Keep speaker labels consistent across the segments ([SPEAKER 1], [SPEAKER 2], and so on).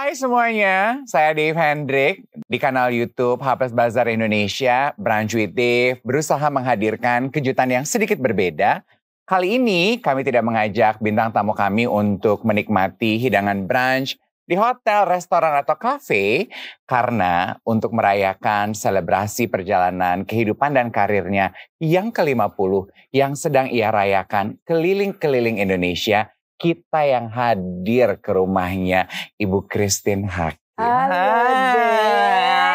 [SPEAKER 1] Hai semuanya, saya Dave Hendrik di kanal YouTube Hapes Bazar Indonesia, Branch Dave berusaha menghadirkan kejutan yang sedikit berbeda. Kali ini kami tidak mengajak bintang tamu kami untuk menikmati hidangan brunch di hotel, restoran, atau kafe karena untuk merayakan selebrasi perjalanan kehidupan dan karirnya yang ke-50 yang sedang ia rayakan keliling-keliling Indonesia kita yang hadir ke rumahnya Ibu Christine Hakim.
[SPEAKER 2] Halo,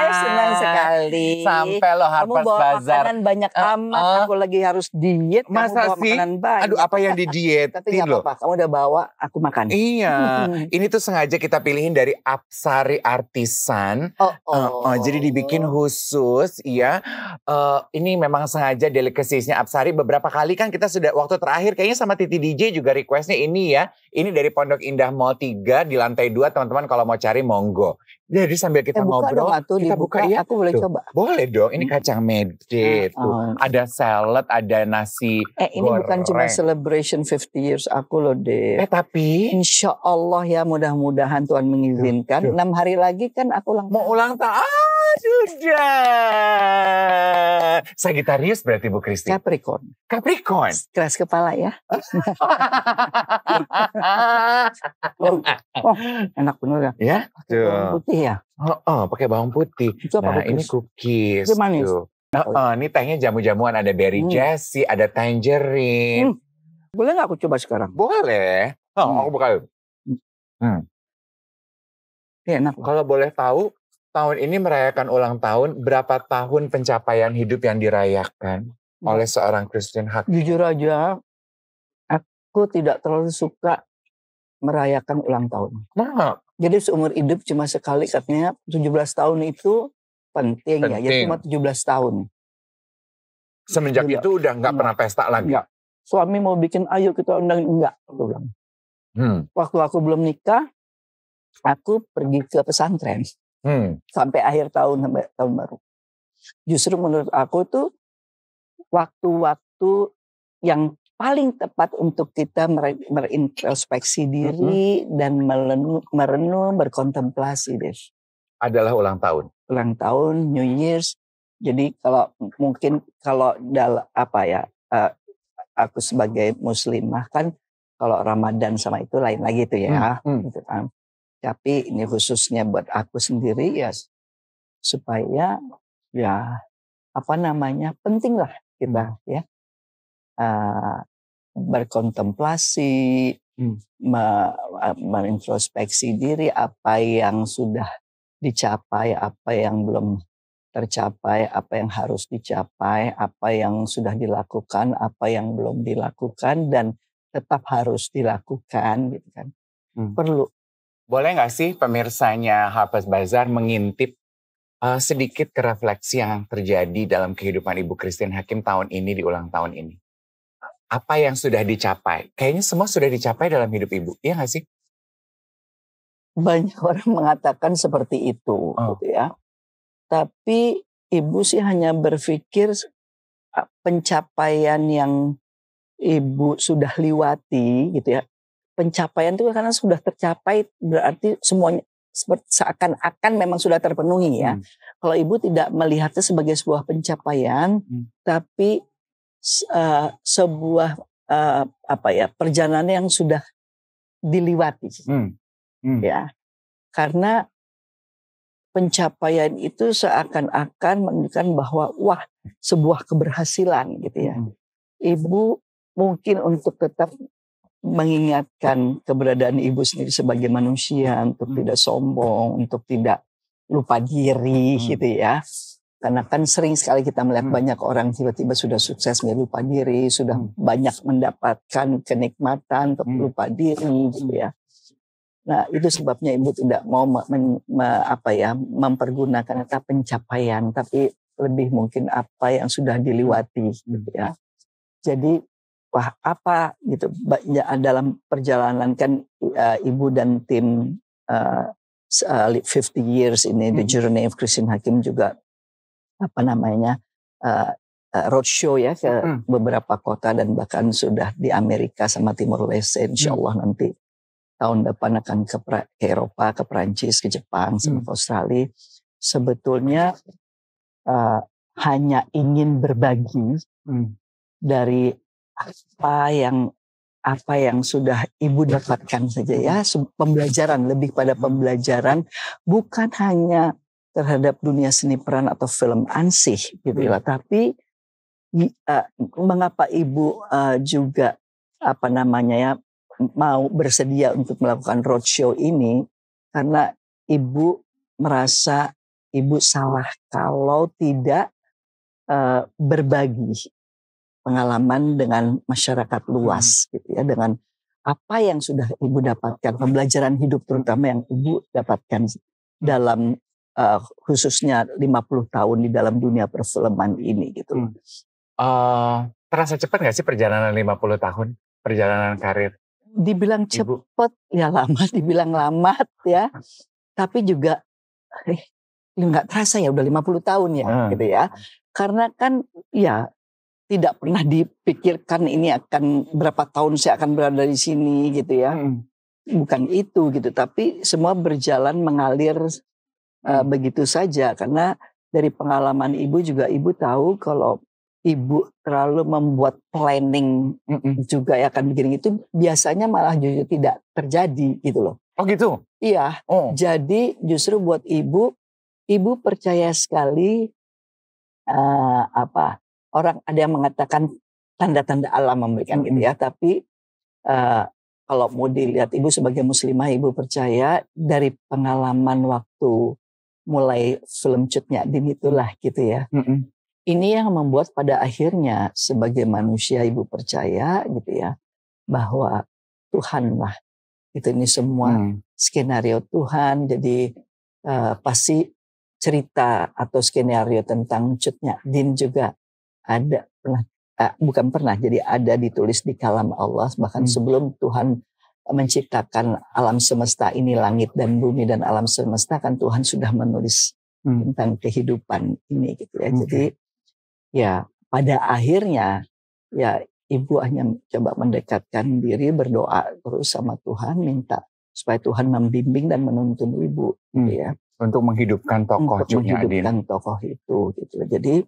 [SPEAKER 2] senang sekali kali. Sampai lo Harper's Kamu bawa banyak eh, amat. Uh, Aku lagi harus diet. Masa kamu bawa sih? Makanan banyak. Aduh apa yang di diet Tapi gak apa-apa.
[SPEAKER 1] Kamu udah bawa, aku makan. Iya. ini tuh sengaja kita pilihin dari Apsari Artisan. Oh, oh. Uh, uh, jadi dibikin oh. khusus. Iya. Uh, ini memang sengaja delikasisnya Apsari. Beberapa kali kan kita sudah waktu terakhir kayaknya sama Titi DJ juga requestnya ini ya. Ini dari Pondok Indah Mall 3 di lantai 2 teman-teman kalau mau cari monggo. Jadi sambil kita eh, buka ngobrol, kita dibuka, buka ya. Aku boleh coba coba? Boleh dong, ini hmm. kacang mede tuh. Uh, Ada salad, ada nasi Eh ini goreng. bukan cuma celebration 50 years aku loh deh. Eh tapi?
[SPEAKER 2] Insya Allah ya mudah mudahan Tuhan mengizinkan. Duh, duh. 6 hari lagi kan aku ulang tahun. Mau ulang
[SPEAKER 1] tahun. Ah! sudah. Sagitarius berarti Bu Kristi. Capricorn. Capricorn. Keras kepala ya.
[SPEAKER 3] Oh,
[SPEAKER 2] oh,
[SPEAKER 1] enak benar ya. Ya. Bawang putih ya. Oh, oh pakai bawang putih. Itu apa nah, cookies? ini cookies. Itu manis. Nah Oh, iya. ini tehnya jamu-jamuan ada berry hmm. ada tangerine. Hmm. Boleh nggak aku coba sekarang? Boleh. Oh, hmm. aku bakal. Hmm. Ya, enak. Kalau boleh tahu, tahun ini merayakan ulang tahun, berapa tahun pencapaian hidup yang dirayakan hmm. oleh seorang Christian Hakim?
[SPEAKER 2] Jujur aja, aku tidak terlalu suka merayakan ulang tahun. Nah. Jadi seumur hidup cuma sekali katanya 17 tahun itu penting, ya, ya penting. ya. Jadi cuma 17 tahun. Semenjak Tidak. itu
[SPEAKER 1] udah nggak iya. pernah pesta lagi? Enggak. Iya.
[SPEAKER 2] Suami mau bikin ayo kita undang, enggak.
[SPEAKER 1] Aku bilang. Hmm.
[SPEAKER 2] Waktu aku belum nikah, aku pergi ke pesantren hmm. sampai akhir tahun sampai tahun baru. Justru menurut aku tuh waktu-waktu yang paling tepat untuk kita merintrospeksi diri hmm dan merenung, merenung, berkontemplasi, deh. Adalah ulang tahun. Ulang tahun, New Year's. Jadi kalau mungkin kalau dal apa ya, uh, aku sebagai muslimah kan kalau Ramadan sama itu lain lagi itu ya, hmm, hmm. Gitu kan. Tapi ini khususnya buat aku sendiri ya supaya ya apa namanya penting lah kita hmm. ya uh, berkontemplasi, hmm. me, eh, diri apa yang sudah dicapai, apa yang belum tercapai, apa yang harus dicapai, apa yang sudah dilakukan, apa yang belum dilakukan dan tetap harus dilakukan gitu kan. Hmm.
[SPEAKER 1] Perlu boleh nggak sih pemirsanya Harper's Bazaar mengintip uh, sedikit ke refleksi yang terjadi dalam kehidupan Ibu Christine Hakim tahun ini di ulang tahun ini? Apa yang sudah dicapai? Kayaknya semua sudah dicapai dalam hidup Ibu, iya nggak sih?
[SPEAKER 2] Banyak orang mengatakan seperti itu, oh. gitu ya. Tapi Ibu sih hanya berpikir pencapaian yang Ibu sudah liwati, gitu ya pencapaian itu karena sudah tercapai berarti semuanya seakan-akan memang sudah terpenuhi ya. Hmm. Kalau ibu tidak melihatnya sebagai sebuah pencapaian, hmm. tapi uh, sebuah uh, apa ya perjalanan yang sudah diliwati, hmm. Hmm. ya. Karena pencapaian itu seakan-akan menunjukkan bahwa wah sebuah keberhasilan gitu ya. Hmm. Ibu mungkin untuk tetap mengingatkan hmm. keberadaan ibu sendiri sebagai manusia untuk hmm. tidak sombong, untuk tidak lupa diri hmm. gitu ya. Karena kan sering sekali kita melihat hmm. banyak orang tiba-tiba sudah sukses dia lupa diri, sudah hmm. banyak mendapatkan kenikmatan untuk hmm. lupa diri gitu ya. Nah, itu sebabnya ibu tidak mau me me, apa ya, mempergunakan kata pencapaian, tapi lebih mungkin apa yang sudah hmm. dilewati, gitu ya. Hmm. Jadi wah apa gitu ya, dalam perjalanan kan uh, ibu dan tim uh, eh, 50 eh, years ini hmm. the journey of Christine Hakim juga apa namanya uh, roadshow ya ke hmm. beberapa kota dan bahkan sudah di Amerika sama Timor Leste hmm. insya Allah hmm. nanti tahun depan akan ke, ke Eropa ke Perancis ke Jepang hmm. sama ke Australia sebetulnya uh, hanya ingin berbagi hmm. dari apa yang apa yang sudah ibu dapatkan saja ya pembelajaran lebih pada pembelajaran bukan hanya terhadap dunia seni peran atau film ansih gitu ya tapi uh, mengapa ibu uh, juga apa namanya ya mau bersedia untuk melakukan roadshow ini karena ibu merasa ibu salah kalau tidak uh, berbagi pengalaman dengan masyarakat luas hmm. gitu ya dengan apa yang sudah ibu dapatkan pembelajaran hidup terutama yang ibu dapatkan dalam uh, khususnya 50 tahun di dalam dunia perfilman ini gitu. Hmm.
[SPEAKER 1] Uh, terasa cepat nggak sih perjalanan 50 tahun perjalanan karir? Dibilang cepat
[SPEAKER 2] ya lama, dibilang lama ya. Tapi juga eh, ya nggak terasa ya udah 50 tahun ya hmm. gitu ya. Karena kan ya tidak pernah dipikirkan ini akan berapa tahun saya akan berada di sini gitu ya. Hmm. Bukan itu gitu, tapi semua berjalan mengalir uh, begitu saja karena dari pengalaman ibu juga ibu tahu kalau ibu terlalu membuat planning hmm. juga ya akan begini itu biasanya malah justru tidak terjadi gitu loh. Oh gitu. Iya. Oh. Jadi justru buat ibu ibu percaya sekali uh, apa orang ada yang mengatakan tanda-tanda Allah memberikan hmm. gitu ya, tapi uh, kalau mau dilihat ibu sebagai muslimah ibu percaya dari pengalaman waktu mulai film cutnya din itulah gitu ya. Mm Ini yang membuat pada akhirnya sebagai manusia ibu percaya gitu ya bahwa Tuhan lah itu ini semua mm. skenario Tuhan jadi uh, pasti cerita atau skenario tentang cutnya din juga ada pernah uh, bukan pernah jadi ada ditulis di kalam Allah bahkan hmm. sebelum Tuhan menciptakan alam semesta ini langit dan bumi dan alam semesta kan Tuhan sudah menulis hmm. tentang kehidupan ini gitu ya. Okay. Jadi ya pada akhirnya ya ibu hanya coba mendekatkan diri berdoa terus sama Tuhan minta supaya Tuhan membimbing dan menuntun ibu gitu hmm. gitu ya. Untuk menghidupkan tokoh Untuk menghidupkan tokoh itu gitu. Jadi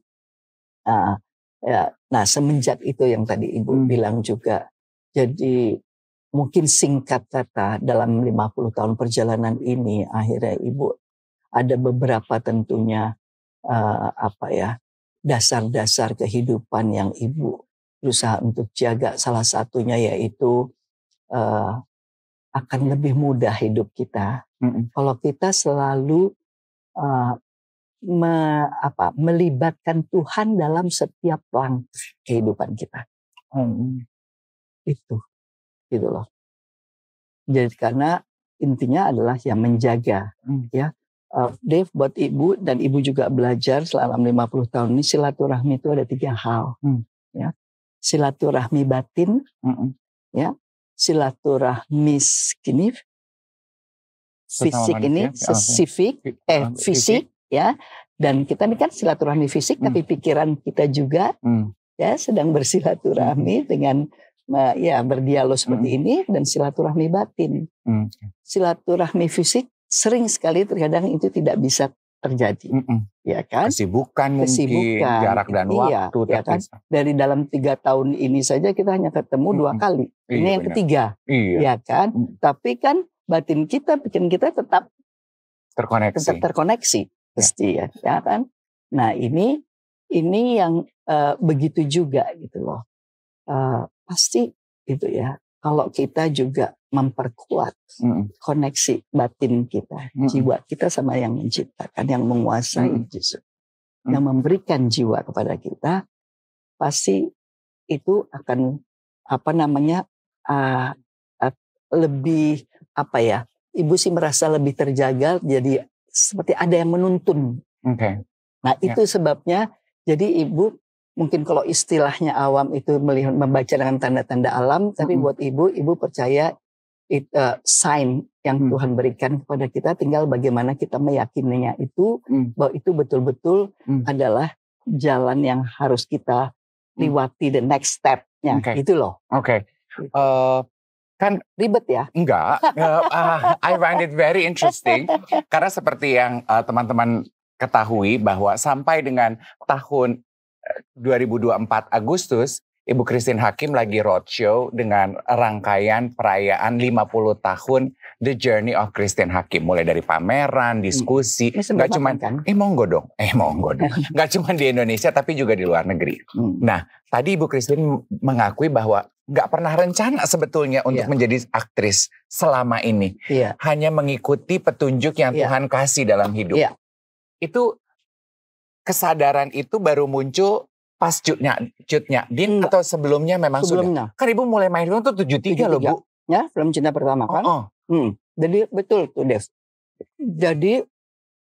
[SPEAKER 2] uh, Ya, nah semenjak itu yang tadi Ibu hmm. bilang juga. Jadi mungkin singkat kata dalam 50 tahun perjalanan ini akhirnya Ibu ada beberapa tentunya uh, apa ya dasar-dasar kehidupan yang ibu berusaha untuk jaga salah satunya yaitu uh, akan lebih mudah hidup kita -hmm. kalau kita selalu uh, me, apa, melibatkan Tuhan dalam setiap langkah kehidupan kita.
[SPEAKER 3] Hmm. Itu,
[SPEAKER 2] gitu loh. Jadi karena intinya adalah yang menjaga, hmm. ya. Uh, Dave buat ibu dan ibu juga belajar selama 50 tahun ini silaturahmi itu ada tiga hal, hmm. ya. Silaturahmi batin, hmm. ya. Silaturahmi skinif, fisik ini, ya? spesifik, eh fisik, ya dan kita ini kan silaturahmi fisik hmm. tapi pikiran kita juga hmm. ya sedang bersilaturahmi hmm. dengan ya berdialog seperti hmm. ini dan silaturahmi batin hmm. silaturahmi fisik sering sekali terkadang itu tidak bisa terjadi
[SPEAKER 1] mm -mm. ya kan kesibukan, kesibukan mungkin jarak dan iya, waktu ya kan
[SPEAKER 2] dari dalam tiga tahun ini saja kita hanya ketemu mm dua hmm. kali ini iya, yang ketiga iya. ya kan mm. tapi kan batin kita pikiran kita tetap terkoneksi tetap terkoneksi pasti ya, ya kan. Nah ini ini yang uh, begitu juga gitu loh. Uh, pasti gitu ya. Kalau kita juga memperkuat mm. koneksi batin kita, mm. jiwa kita sama yang menciptakan, yang menguasai mm. Yesus mm. yang memberikan jiwa kepada kita, pasti itu akan apa namanya uh, uh, lebih apa ya? Ibu sih merasa lebih terjaga, jadi seperti ada yang menuntun. Okay. Nah ya. itu sebabnya jadi ibu mungkin kalau istilahnya awam itu melihat membaca dengan tanda-tanda alam, tapi mm -hmm. buat ibu, ibu percaya it, uh, sign yang mm -hmm. Tuhan berikan kepada kita, tinggal bagaimana kita meyakininya itu mm -hmm. bahwa itu betul-betul mm -hmm. adalah jalan yang harus kita mm. lewati the next stepnya, okay. itu loh. Oke. Okay.
[SPEAKER 1] Gitu. Uh, eh, kan ribet ya? Enggak. uh, I find it very interesting karena seperti yang teman eh, teman-teman ketahui bahwa sampai dengan tahun 2024 eh, Agustus Ibu Christine Hakim lagi roadshow dengan rangkaian perayaan 50 tahun The Journey of Christine Hakim. Mulai dari pameran, diskusi, hmm. nggak cuma, kan? eh monggo dong, eh monggo dong. nggak cuma di Indonesia tapi juga di luar negeri. Hmm. Nah, tadi Ibu Christine mengakui bahwa gak pernah rencana sebetulnya untuk yeah. menjadi aktris selama ini. Yeah. Hanya mengikuti petunjuk yang yeah. Tuhan kasih dalam hidup. Yeah. Itu kesadaran itu baru muncul pas cutnya cutnya din Enggak. Iya. atau sebelumnya memang sebelumnya. sudah kan ibu mulai main film tuh tujuh tiga loh bu
[SPEAKER 2] ya film cinta pertama kan oh, oh. Hmm. jadi betul tuh Dev jadi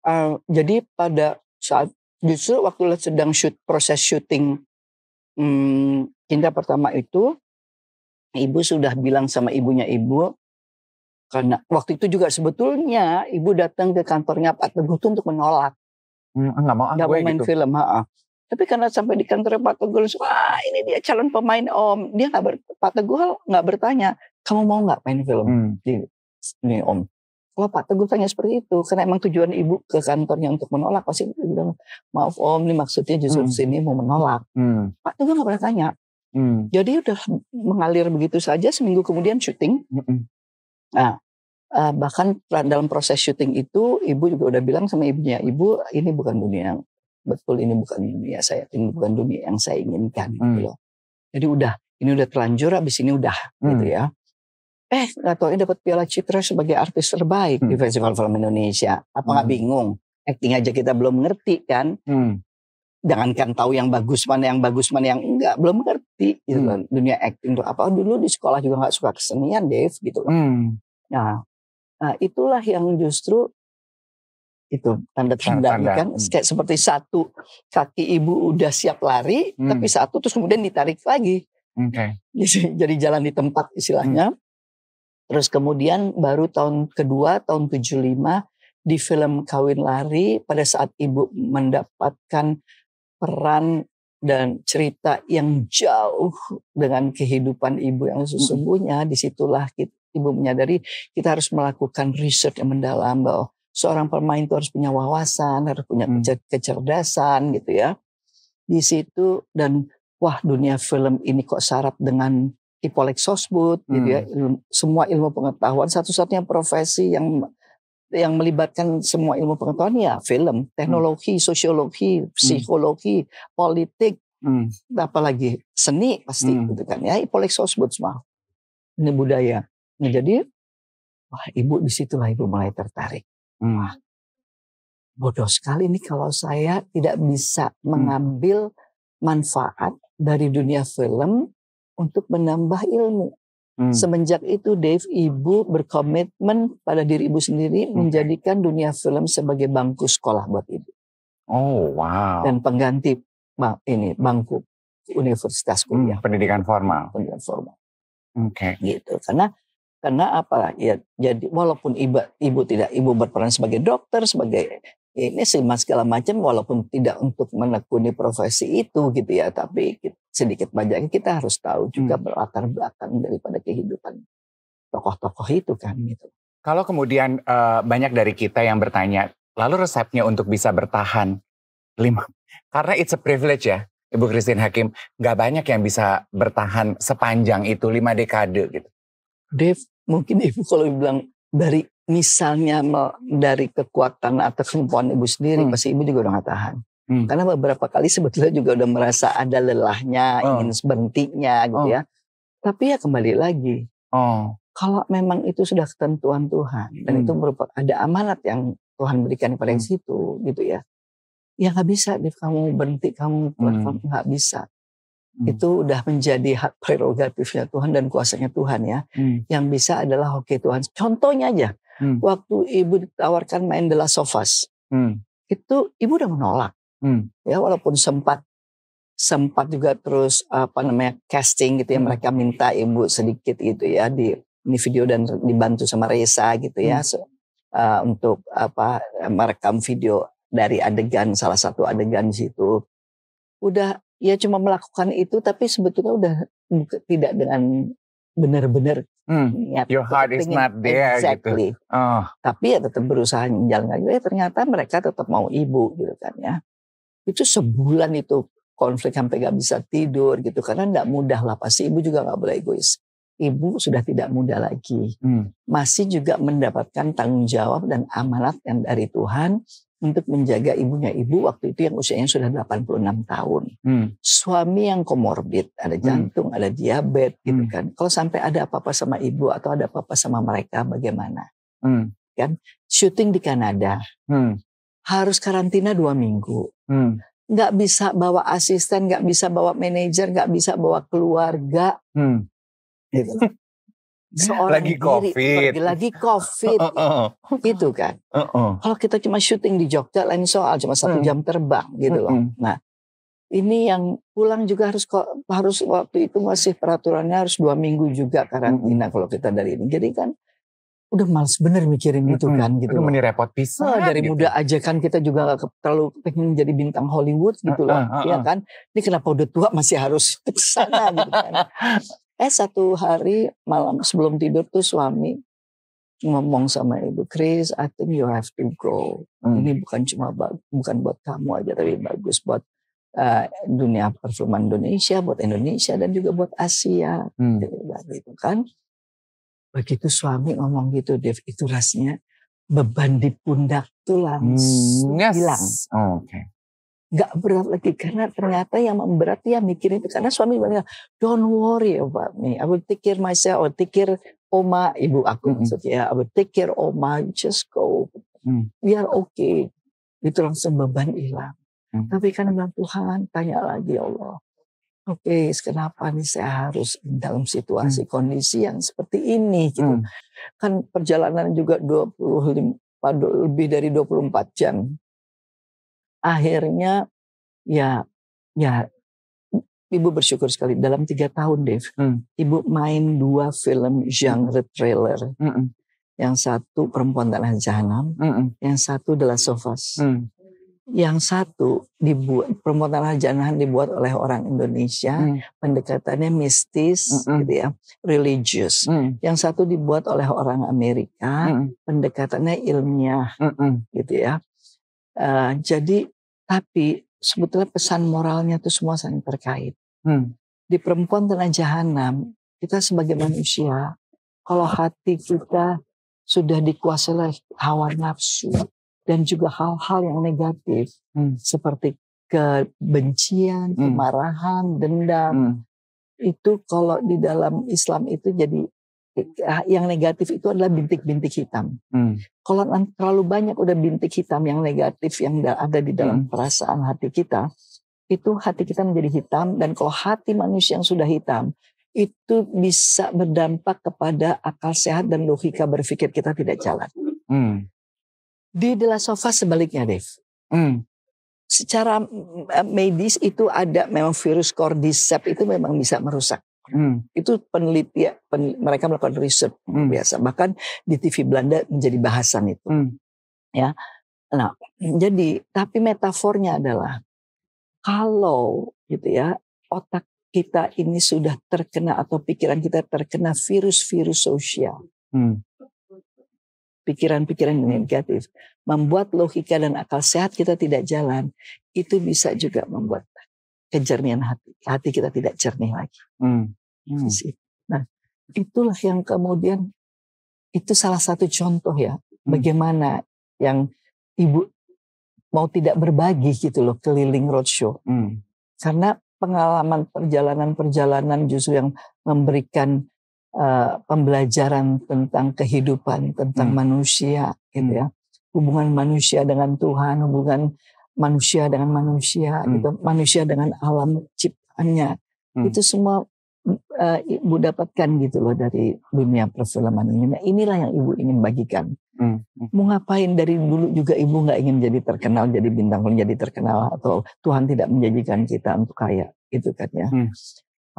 [SPEAKER 2] uh, jadi pada saat justru waktu sedang shoot proses syuting hmm, cinta pertama itu ibu sudah bilang sama ibunya ibu karena waktu itu juga sebetulnya ibu datang ke kantornya Pak Teguh itu untuk menolak hmm, Enggak mau ah, enggak mau main gitu. film ha -ha. Tapi karena sampai di kantor Pak Teguh, wah ini dia calon pemain Om. Dia nggak ber, Pak Teguh nggak bertanya, kamu mau nggak main film hmm. di ini Om? Kalau Pak Teguh tanya seperti itu, karena emang tujuan ibu ke kantornya untuk menolak, pasti bilang maaf Om, ini maksudnya justru hmm. sini mau menolak. Hmm. Pak Teguh nggak pernah tanya. Hmm. Jadi udah mengalir begitu saja. Seminggu kemudian syuting. Hmm. Nah, eh, bahkan dalam proses syuting itu, ibu juga udah bilang sama ibunya, ibu ini bukan dunia betul ini bukan dunia saya, ini bukan dunia yang saya inginkan gitu hmm. gitu loh. Jadi udah, ini udah terlanjur, abis ini udah gitu hmm. gitu ya. Eh, nggak tahu ini dapat Piala Citra sebagai artis terbaik hmm. di Festival Film Indonesia. Apa nggak hmm. bingung? Acting aja kita belum ngerti kan. Hmm. Jangankan tahu yang bagus mana yang bagus mana yang enggak, belum ngerti gitu hmm. Kan. dunia acting itu apa. Dulu di sekolah juga nggak suka kesenian, Dave gitu. Hmm. Nah, nah, itulah yang justru itu tanda-tanda tanda. kan hmm. kayak seperti satu kaki ibu udah siap lari hmm. tapi satu terus kemudian ditarik lagi okay. jadi, jadi jalan di tempat istilahnya hmm. terus kemudian baru tahun kedua tahun 75 di film Kawin Lari pada saat ibu mendapatkan peran dan cerita yang jauh dengan kehidupan ibu yang hmm. sesungguhnya hmm. disitulah kita, ibu menyadari kita harus melakukan riset yang mendalam bahwa seorang pemain itu harus punya wawasan, harus punya hmm. kecerdasan gitu ya. Di situ dan wah dunia film ini kok syarat dengan Ipolek Sosbud hmm. gitu ya. Hmm. Ilmu, semua ilmu pengetahuan satu-satunya profesi yang yang melibatkan semua ilmu pengetahuan ya film, hmm. teknologi, hmm. sosiologi, psikologi, hmm. politik, hmm. apalagi seni pasti hmm. gitu kan ya. Ipolek Sosbud semua. Ini budaya. Nah, jadi wah ibu disitulah ibu mulai tertarik Hmm. Bodoh sekali ini kalau saya tidak bisa hmm. mengambil manfaat dari dunia film untuk menambah ilmu. Hmm. Semenjak itu Dave ibu berkomitmen pada diri ibu sendiri hmm. menjadikan dunia film sebagai bangku sekolah buat ibu. Oh wow. Dan pengganti ini bangku universitas hmm, kuliah. Hmm, pendidikan formal. Pendidikan formal. Oke. Okay. Gitu karena karena apa? Ya jadi walaupun ibu, ibu tidak ibu berperan sebagai dokter, sebagai ya ini segala macam walaupun tidak untuk menekuni profesi itu gitu ya, tapi sedikit banyak kita harus tahu juga hmm. berlatar belakang daripada kehidupan tokoh-tokoh itu kan
[SPEAKER 1] gitu. Kalau kemudian uh, banyak dari kita yang bertanya, lalu resepnya untuk bisa bertahan lima karena it's a privilege ya. Ibu Christine Hakim, nggak banyak yang bisa bertahan sepanjang itu lima dekade gitu. Dev,
[SPEAKER 2] mungkin Ibu kalau Ibu bilang dari misalnya dari kekuatan atau kemampuan Ibu sendiri, hmm. pasti Ibu juga udah gak tahan. Hmm. Karena beberapa kali sebetulnya juga udah merasa ada lelahnya, oh. ingin berhentinya gitu oh. ya. Tapi ya kembali lagi. Oh. Kalau memang itu sudah ketentuan Tuhan hmm. dan itu merupakan hmm. ada amanat yang Tuhan berikan kepada hmm. yang situ gitu ya. Ya nggak bisa, Dev, kamu berhenti, kamu platform hmm. nggak hmm. bisa hmm. itu udah menjadi hak prerogatifnya Tuhan dan kuasanya Tuhan ya. Hmm. Yang bisa adalah hoki Tuhan. Contohnya aja, hmm. waktu ibu ditawarkan main The Last of Us, hmm. itu ibu udah menolak. Hmm. Ya walaupun sempat sempat juga terus apa namanya casting gitu ya hmm. mereka minta ibu sedikit gitu ya di ini video dan dibantu sama Reza gitu ya hmm. so, uh, eh, untuk apa merekam video dari adegan salah satu adegan situ udah ya cuma melakukan itu tapi sebetulnya udah tidak dengan benar-benar hmm. ya, your heart is not there gitu. exactly. gitu. Oh. Tapi ya tetap berusaha menjalankan oh, ya ternyata mereka tetap mau ibu gitu kan ya. Itu sebulan itu konflik sampai gak bisa tidur gitu karena nggak mudah lah pasti ibu juga nggak boleh egois. Ibu sudah tidak muda lagi, hmm. masih juga mendapatkan tanggung jawab dan amanat yang dari Tuhan untuk menjaga ibunya. Ibu waktu itu yang usianya sudah 86 tahun. Hmm. Suami yang komorbid, ada hmm. jantung, hmm. ada diabetes gitu hmm. kan. Kalau sampai ada apa-apa sama ibu atau ada apa-apa sama mereka bagaimana? Hmm. Kan syuting di Kanada. Hmm. Harus karantina dua minggu. Hmm. Nggak bisa bawa asisten, gak bisa bawa manajer, gak bisa bawa keluarga.
[SPEAKER 3] Hmm. Gitu.
[SPEAKER 2] seorang lagi diri, COVID. Pergi lagi COVID. Uh, uh, uh. Gitu kan. Uh, uh. Kalau kita cuma syuting di Jogja lain soal cuma satu uh. jam terbang gitu loh. Uh, uh. Nah, ini yang pulang juga harus harus waktu itu masih peraturannya harus dua minggu juga karantina uh. kalau kita dari ini. Jadi kan
[SPEAKER 1] udah males bener mikirin gitu mm -hmm. kan gitu. Aduh, repot pisah. Nah, dari gitu.
[SPEAKER 2] muda aja kan kita juga gak terlalu pengen jadi bintang Hollywood gitu uh, loh. Uh, uh, uh. Ya kan. Ini kenapa udah tua masih harus kesana gitu kan eh satu hari malam sebelum tidur tuh suami ngomong sama ibu Chris, I think you have to go. Hmm. Ini bukan cuma bukan buat kamu aja, tapi bagus buat uh, dunia perfilman Indonesia, buat Indonesia dan juga buat Asia. Hmm. Gitu kan. Begitu suami ngomong gitu, Dev, itu rasanya beban di pundak tuh langsung hmm, yes. hilang. Oh, Okay nggak berat lagi karena ternyata yang memberat ya mikir itu karena suami bilang don't worry about me I will take care myself or take care oma ibu aku mm -hmm. maksudnya I will take care oma just go mm. we are okay itu langsung beban hilang mm. tapi kan bilang Tuhan tanya lagi ya Allah oke okay, kenapa nih saya harus dalam situasi mm. kondisi yang seperti ini gitu mm. kan perjalanan juga 25 lebih dari 24 jam akhirnya ya ya ibu bersyukur sekali dalam tiga tahun Dev hmm. ibu main dua film genre trailer hmm. yang satu perempuan tanah jahanam hmm. yang satu adalah sofas hmm. yang satu dibuat perempuan tanah jahanam dibuat oleh orang Indonesia hmm. pendekatannya mistis hmm. hmm. gitu ya religious hmm. yang satu dibuat oleh orang Amerika hmm. pendekatannya ilmiah hmm. hmm. gitu ya Eh, jadi tapi sebetulnya pesan moralnya itu semua saling terkait. Hmm. Di perempuan tanah jahanam kita sebagai manusia kalau hati kita sudah dikuasai oleh hawa nafsu dan juga hal-hal yang negatif hmm. seperti kebencian, hmm. kemarahan, dendam. Hmm. Itu kalau di dalam Islam itu jadi Ah, yang negatif itu adalah bintik-bintik hitam. Hmm. Kalau terlalu banyak udah bintik hitam yang negatif yang ada di dalam hmm. perasaan hati kita, itu hati kita menjadi hitam dan kalau hati manusia yang sudah hitam itu bisa berdampak kepada akal sehat dan logika berpikir kita tidak jalan. Hmm. Di Dela Sofa sebaliknya, Dev. Hmm. Secara medis itu ada memang virus cordyceps itu memang bisa merusak Hmm. Itu penelitian pen, mereka melakukan riset hmm. biasa. Bahkan di TV Belanda menjadi bahasan itu. Hmm. Ya. Nah, jadi tapi metafornya adalah kalau gitu ya, otak kita ini sudah terkena atau pikiran kita terkena virus-virus sosial. Hmm. Pikiran-pikiran yang negatif membuat logika dan akal sehat kita tidak jalan. Itu bisa juga membuat kejernihan hati. Hati kita tidak jernih lagi. Hmm. Hmm. Nah, itulah yang kemudian itu salah satu contoh ya hmm. bagaimana yang ibu mau tidak berbagi gitu loh keliling roadshow. Hmm. Karena pengalaman perjalanan-perjalanan justru yang memberikan uh, pembelajaran tentang kehidupan, tentang hmm. manusia gitu hmm. ya. Hubungan manusia dengan Tuhan, hubungan manusia dengan manusia hmm. gitu, manusia dengan alam ciptaannya. Hmm. Itu semua uh, ibu dapatkan gitu loh dari dunia perfilman ini. Nah inilah yang ibu ingin bagikan. Hmm. hmm. Mau ngapain dari dulu juga ibu nggak ingin jadi terkenal, jadi bintang pun jadi terkenal atau Tuhan tidak menjanjikan kita untuk kaya, gitu kan ya. Hmm.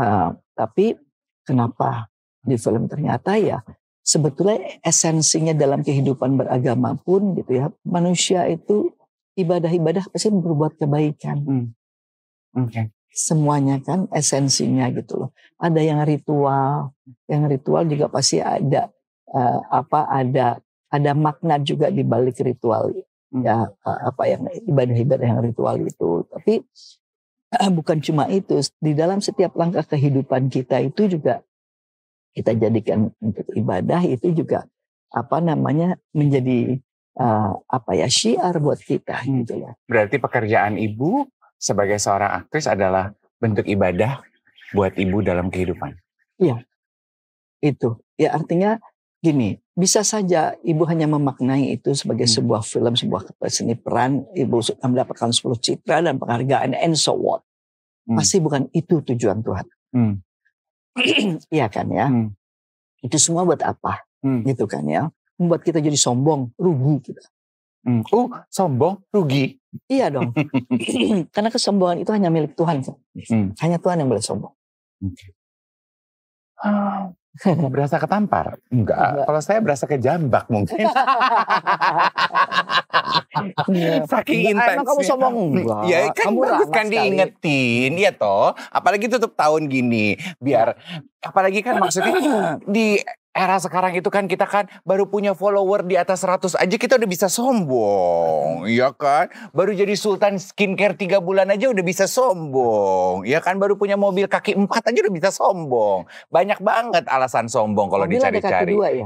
[SPEAKER 2] Uh, tapi kenapa di film ternyata ya sebetulnya esensinya dalam kehidupan beragama pun gitu ya manusia itu ibadah-ibadah pasti berbuat kebaikan. Hmm. Okay semuanya kan esensinya gitu loh. Ada yang ritual, yang ritual juga pasti ada uh, apa ada ada makna juga di balik ritual hmm. ya eh, apa yang ibadah-ibadah yang ritual itu. Tapi eh, bukan cuma itu, di dalam setiap langkah kehidupan kita itu juga kita jadikan untuk ibadah itu juga apa namanya menjadi uh, apa ya syiar buat kita hmm. gitu ya.
[SPEAKER 1] Berarti pekerjaan ibu sebagai seorang aktris adalah bentuk ibadah buat ibu dalam kehidupan.
[SPEAKER 2] Iya, itu. Ya artinya gini, bisa saja ibu hanya memaknai itu sebagai hmm. sebuah film, sebuah seni peran, ibu sudah mendapatkan 10 citra dan penghargaan, and so what. Hmm. Pasti bukan itu tujuan Tuhan. Hmm. iya kan ya. Hmm. Itu semua buat apa? Hmm. Gitu kan ya. Membuat kita jadi sombong, rugi kita. Hmm. Oh Uh, sombong, rugi. Iya dong. Karena kesombongan itu hanya milik Tuhan. Hmm. Hanya Tuhan yang boleh sombong. Okay.
[SPEAKER 1] Oh, berasa ketampar? Enggak. Enggak. Kalau saya berasa kejambak mungkin.
[SPEAKER 3] Iya. Saking intens. Emang kamu
[SPEAKER 1] sombong? Hmm, Enggak. Ya kan kamu bagus kan sekali. diingetin. Iya toh. Apalagi tutup tahun gini. Biar apalagi kan maksudnya di era sekarang itu kan kita kan baru punya follower di atas 100 aja kita udah bisa sombong, ya kan? Baru jadi sultan skincare tiga bulan aja udah bisa sombong, ya kan? Baru punya mobil kaki empat aja udah bisa sombong. Banyak banget alasan sombong kalau dicari-cari. ya?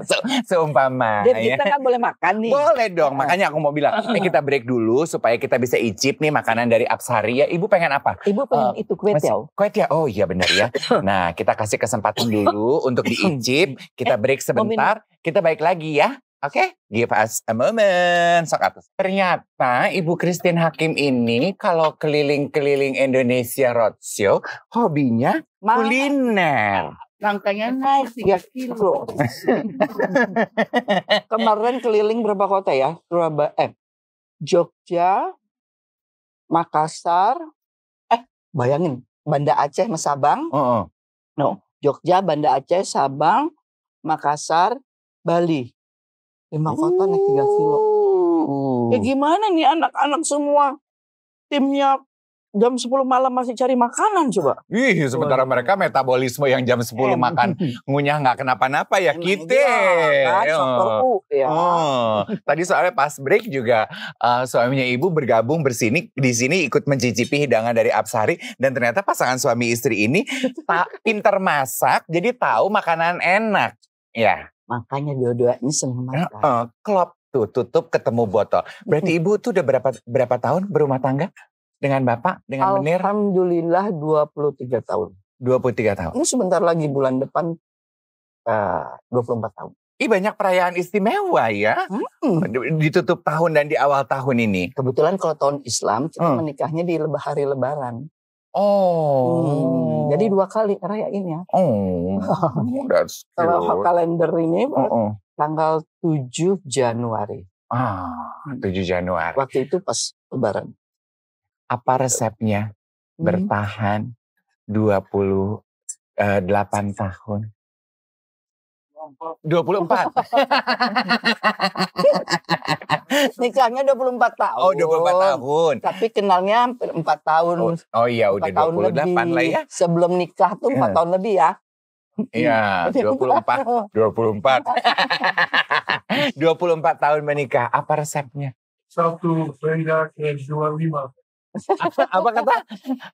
[SPEAKER 1] so, seumpama. Jadi ya. kita kan boleh makan nih. Boleh dong, makanya aku mau bilang, eh, kita break dulu supaya kita bisa icip nih makanan dari Absari ya. Ibu pengen apa? Ibu pengen uh,
[SPEAKER 2] itu kue tiaw.
[SPEAKER 1] Kue tiaw, ya? oh iya benar ya. nah kita kasih kesempatan dulu untuk diicip, kita eh, break sebentar, kita balik lagi ya. Oke, okay? give us a moment. Sok atas. Ternyata Ibu Christine Hakim ini kalau keliling-keliling Indonesia roadshow, hobinya Ma kuliner.
[SPEAKER 2] Langkahnya naik 3 kilo. Kemarin keliling berapa kota ya? Surabaya, eh, Jogja, Makassar, eh bayangin Banda Aceh, Mesabang. uh -uh. No, Jogja, Banda Aceh, Sabang, Makassar, Bali. Lima kota naik tiga kilo. Oh. Ya gimana nih anak-anak
[SPEAKER 1] semua timnya
[SPEAKER 2] jam 10 malam masih cari makanan coba.
[SPEAKER 1] Ih, sementara mereka metabolisme yang jam 10 makan ngunyah nggak kenapa-napa ya em, gitu. iya, kita. oh. ya. Oh. Tadi soalnya pas break juga uh, suaminya ibu bergabung bersini di sini ikut mencicipi hidangan dari Absari dan ternyata pasangan suami istri ini tak pinter masak jadi tahu makanan enak. Ya. Makanya dua-duanya senang makan. Uh, uh, klop tuh tutup ketemu botol. Berarti hmm. ibu tuh udah berapa berapa tahun berumah tangga? dengan Bapak dengan Menir? Alhamdulillah 23 tahun. 23 tahun. Ini sebentar lagi bulan depan eh, uh, 24 tahun. Ih banyak perayaan istimewa ya. Hmm. Ditutup tahun dan di awal tahun ini. Kebetulan kalau tahun Islam kita hmm.
[SPEAKER 2] menikahnya di hari lebaran. Oh. Hmm. Jadi oh. dua kali ya. Oh.
[SPEAKER 1] That's Kalau
[SPEAKER 2] kalender ini oh, oh. tanggal 7 Januari.
[SPEAKER 1] Ah, tujuh Januari. Waktu itu pas lebaran. Apa gitu. resepnya? Hmm. Bertahan 28 eh, tahun. 24. Nikahnya 24 tahun. Oh, 24 tahun.
[SPEAKER 2] Tapi kenalnya hampir 4 tahun. Oh, oh iya, udah 28 tahun lah ya. Sebelum nikah tuh 4 iya. tahun lebih ya.
[SPEAKER 1] Iya, 24, 24. 24 tahun menikah. Apa resepnya? Satu benda ke 25
[SPEAKER 2] apa, apa kata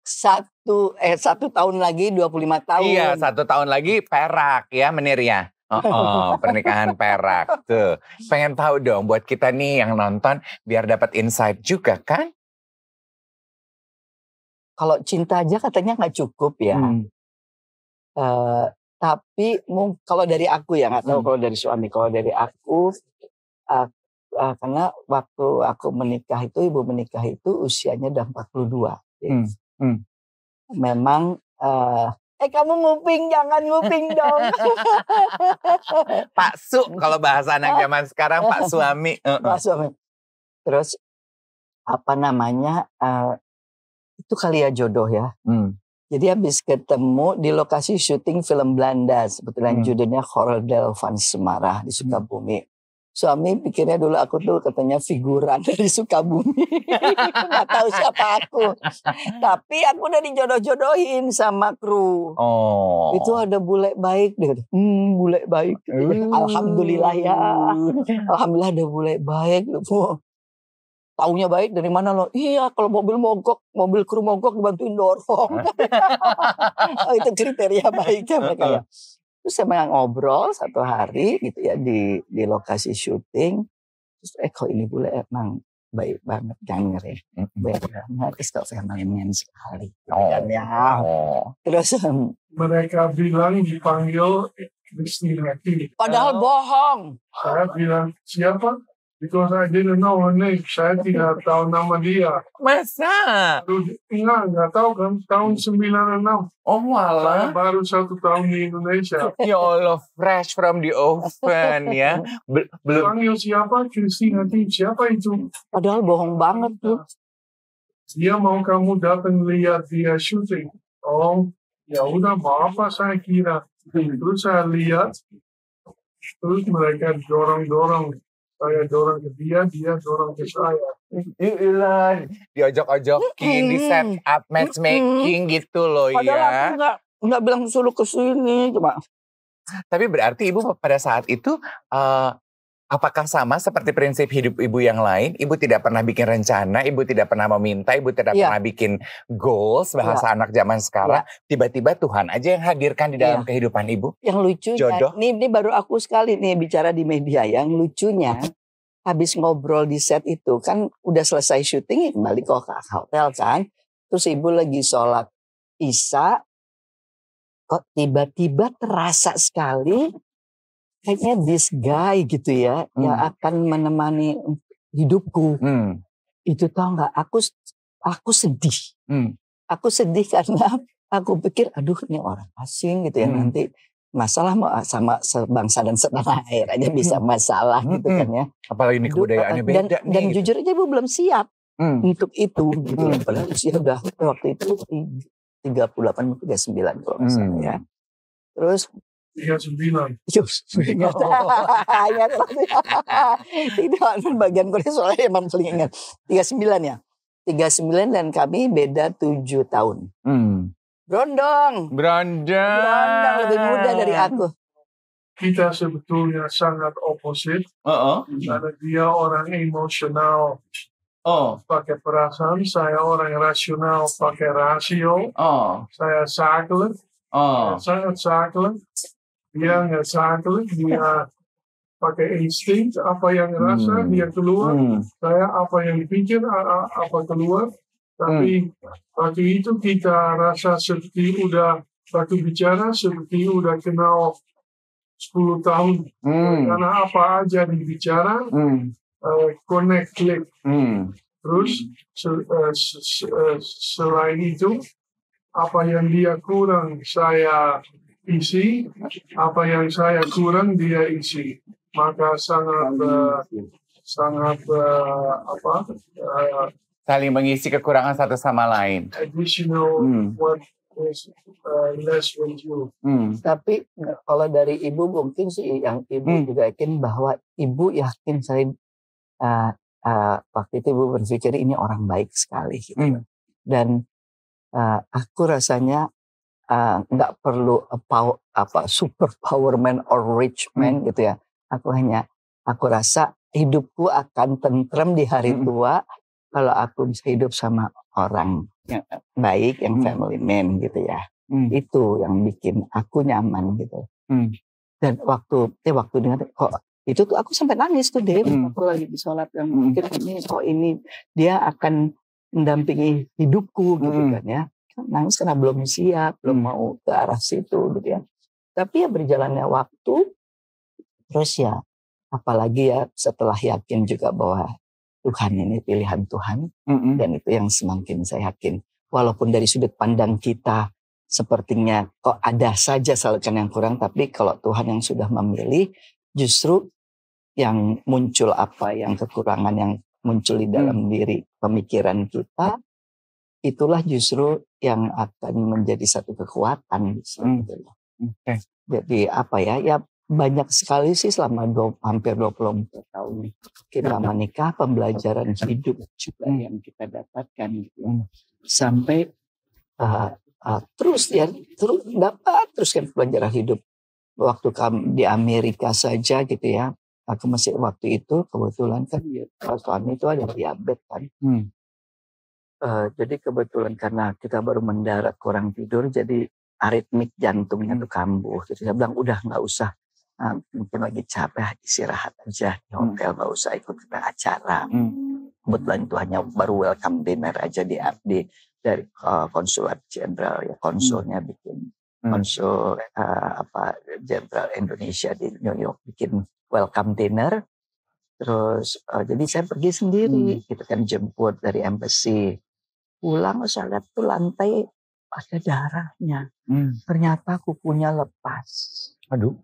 [SPEAKER 2] satu eh satu tahun lagi
[SPEAKER 1] 25 iya, tahun iya satu tahun lagi perak ya menirnya Oh, oh, pernikahan perak tuh. Pengen tahu dong buat kita nih yang nonton biar dapat insight juga kan?
[SPEAKER 2] Kalau cinta aja katanya nggak cukup ya. Hmm. Uh, tapi kalau dari aku ya nggak tahu hmm. kalau dari suami, kalau dari aku uh, uh, karena waktu aku menikah itu ibu menikah itu usianya udah 42. puluh ya. Hmm. Hmm. Memang uh, eh kamu nguping jangan nguping dong.
[SPEAKER 1] Pak Su kalau bahasa anak zaman sekarang Pak suami. Pak suami. Terus apa
[SPEAKER 2] namanya uh, itu kali ya jodoh ya. Hmm. Jadi habis ketemu di lokasi syuting film Belanda, sebetulnya hmm. judulnya Del van Semarah di hmm. Sukabumi suami pikirnya dulu aku tuh katanya figuran dari Sukabumi. nggak tahu siapa aku. Tapi aku udah dijodoh-jodohin sama kru. Oh. Itu ada bule baik deh. Hmm, bule baik. Uh. Alhamdulillah ya. Alhamdulillah ada bule baik. Wow. Taunya baik dari mana lo? Iya, kalau mobil mogok, mobil kru mogok dibantuin dorong. oh, itu kriteria baiknya mereka ya. Terus saya ngobrol satu hari gitu ya di di lokasi syuting. Terus eh kok ini bule emang baik banget Daniel ya. Baik banget. Terus kalau saya mainin sekali. Gitu oh. Kan ya. oh. Terus
[SPEAKER 4] hmm. mereka bilang dipanggil Disney Lady. Padahal eh, bohong. Saya bilang siapa? because I didn't know her name. Saya tidak tahu nama dia. Masa? Enggak, enggak tahu kan. Tahun 96. Oh wala. Saya baru satu tahun di Indonesia. ya Allah, fresh from the oven ya. belum. Panggil siapa? Christine nanti siapa itu? Padahal bohong banget tuh. Dia mau kamu datang lihat dia syuting. Oh, ya udah mau apa saya kira. Terus saya lihat, terus mereka dorong-dorong saya dorong ke dia, dia dorong ke saya. Iyalah,
[SPEAKER 1] diajak-ajakin, di set up matchmaking gitu loh Padahal ya. Padahal aku nggak nggak bilang suruh ke sini, cuma. Tapi berarti ibu pada saat itu uh, Apakah sama seperti prinsip hidup ibu yang lain? Ibu tidak pernah bikin rencana, ibu tidak pernah meminta, ibu tidak yeah. pernah bikin goals iya. bahasa yeah. anak zaman sekarang. Iya. Tiba-tiba yeah. Tuhan aja yang hadirkan di iya. dalam yeah. kehidupan ibu.
[SPEAKER 2] Yang lucu, kan, jodoh. Ini, ini baru aku sekali nih bicara di media. Yang lucunya, habis ngobrol di set itu kan udah selesai syuting, ya kembali ke hotel kan. Terus ibu lagi sholat isya, kok tiba-tiba terasa sekali kayaknya this guy gitu ya hmm. yang akan menemani hidupku hmm. itu tau nggak aku aku sedih hmm. aku sedih karena aku pikir aduh ini orang asing gitu ya hmm. nanti masalah ah, sama sebangsa dan setanah air aja bisa hmm. masalah hmm. gitu hmm. kan ya apalagi ini eh, kebudayaannya eh, beda dan, nih, dan gitu. jujur aja ibu belum siap hmm. untuk itu gitu hmm. padahal usia ya udah waktu itu 38 39 kalau misalnya hmm. ya terus
[SPEAKER 4] Yusuf sembilan
[SPEAKER 2] oh. ingat. Bilang. Ingat lagi. Tidak, bagian Korea soalnya emang paling ingat. 39 ya? 39 dan kami beda 7 tahun. Hmm. Brondong.
[SPEAKER 4] Brondong. Brondong lebih muda dari aku. Kita sebetulnya sangat opposite. Uh -oh. Karena dia orang emosional. Oh. Pakai perasaan, saya orang rasional pakai rasio. Oh. Saya sakit. Oh. Sangat sakit dia nggak satu dia pakai insting apa yang rasa hmm. dia keluar hmm. saya apa yang dipikir apa keluar tapi hmm. waktu itu kita rasa seperti udah waktu bicara seperti udah kenal 10 tahun hmm. karena apa aja dibicara hmm. uh, connect click hmm. terus se uh, se uh, selain itu apa yang dia kurang saya isi, apa yang saya kurang dia isi. Maka sangat uh, sangat uh, apa uh,
[SPEAKER 1] saling mengisi kekurangan satu sama lain.
[SPEAKER 2] uh, less hmm. Tapi kalau dari ibu mungkin sih yang ibu hmm. juga yakin bahwa ibu yakin saya uh, uh, waktu itu ibu berpikir ini orang baik sekali gitu. Hmm. Dan uh, aku rasanya Eh, nggak uh, perlu power, apa super power man or rich hmm. man hmm. gitu ya. Aku hanya aku rasa hidupku akan tentrem di hari hmm. tua kalau aku bisa hidup sama orang yang baik yang hmm. family man gitu ya. Hmm. Itu yang bikin aku nyaman gitu. Hmm. Dan waktu eh waktu dengan kok itu tuh aku sampai nangis tuh deh hmm. aku lagi di sholat yang mikir hmm. ini kok ini dia akan mendampingi hidupku gitu hmm. kan ya nangis karena belum siap, belum hmm. mau ke arah situ gitu ya. Tapi ya berjalannya waktu, terus ya apalagi ya setelah yakin juga bahwa Tuhan ini pilihan Tuhan mm -hmm. dan itu yang semakin saya yakin. Walaupun dari sudut pandang kita sepertinya kok ada saja salahkan yang kurang, tapi kalau Tuhan yang sudah memilih justru yang muncul apa yang kekurangan yang muncul di hmm. dalam hmm. diri pemikiran kita itulah justru yang akan menjadi satu kekuatan sini. Hmm. Gitu ya. Okay. Jadi apa ya? Ya banyak sekali sih selama dua hampir 24 tahun kita ya, menikah ya. pembelajaran hidup juga hmm. yang kita dapatkan gitu hmm. sampai uh, uh, terus ya terus dapat terus kan pembelajaran hidup waktu kami di Amerika saja gitu ya aku masih waktu itu kebetulan kan ya, suami itu ada diabetes kan hmm. Uh, jadi kebetulan karena kita baru mendarat kurang tidur, jadi aritmik jantungnya hmm. tuh kambuh. Jadi gitu. saya bilang udah nggak usah, nah, mungkin lagi capek istirahat aja di hmm. hotel, nggak usah ikut ke acara. Hmm. Kebetulan itu hanya baru welcome dinner aja di, di dari uh, konsulat jenderal ya konsulnya bikin konsul uh, apa jenderal Indonesia di New York bikin welcome dinner terus uh, jadi saya pergi sendiri hmm. kita gitu kan jemput dari embassy pulang saya lihat tuh lantai
[SPEAKER 3] ada darahnya.
[SPEAKER 2] Hmm. Ternyata kukunya lepas. Aduh.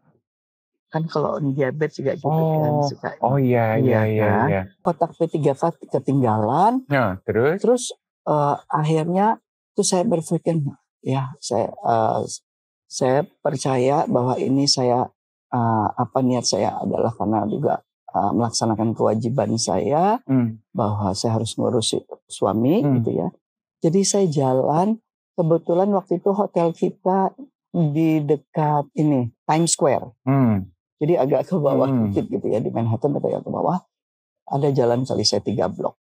[SPEAKER 2] Kan kalau diabetes juga gitu kan, oh. kan suka. Oh iya iya iya. iya Kotak iya. Kotak p 3 v ketinggalan. Ya, terus terus uh, akhirnya tuh saya berpikir ya saya uh, saya percaya bahwa ini saya uh, apa niat saya adalah karena juga melaksanakan kewajiban saya hmm. bahwa saya harus ngurus suami hmm. gitu ya jadi saya jalan, kebetulan waktu itu hotel kita di dekat ini Times Square. Hmm. Jadi agak ke bawah hmm. gitu ya di Manhattan agak ke bawah. Ada jalan kali saya tiga blok.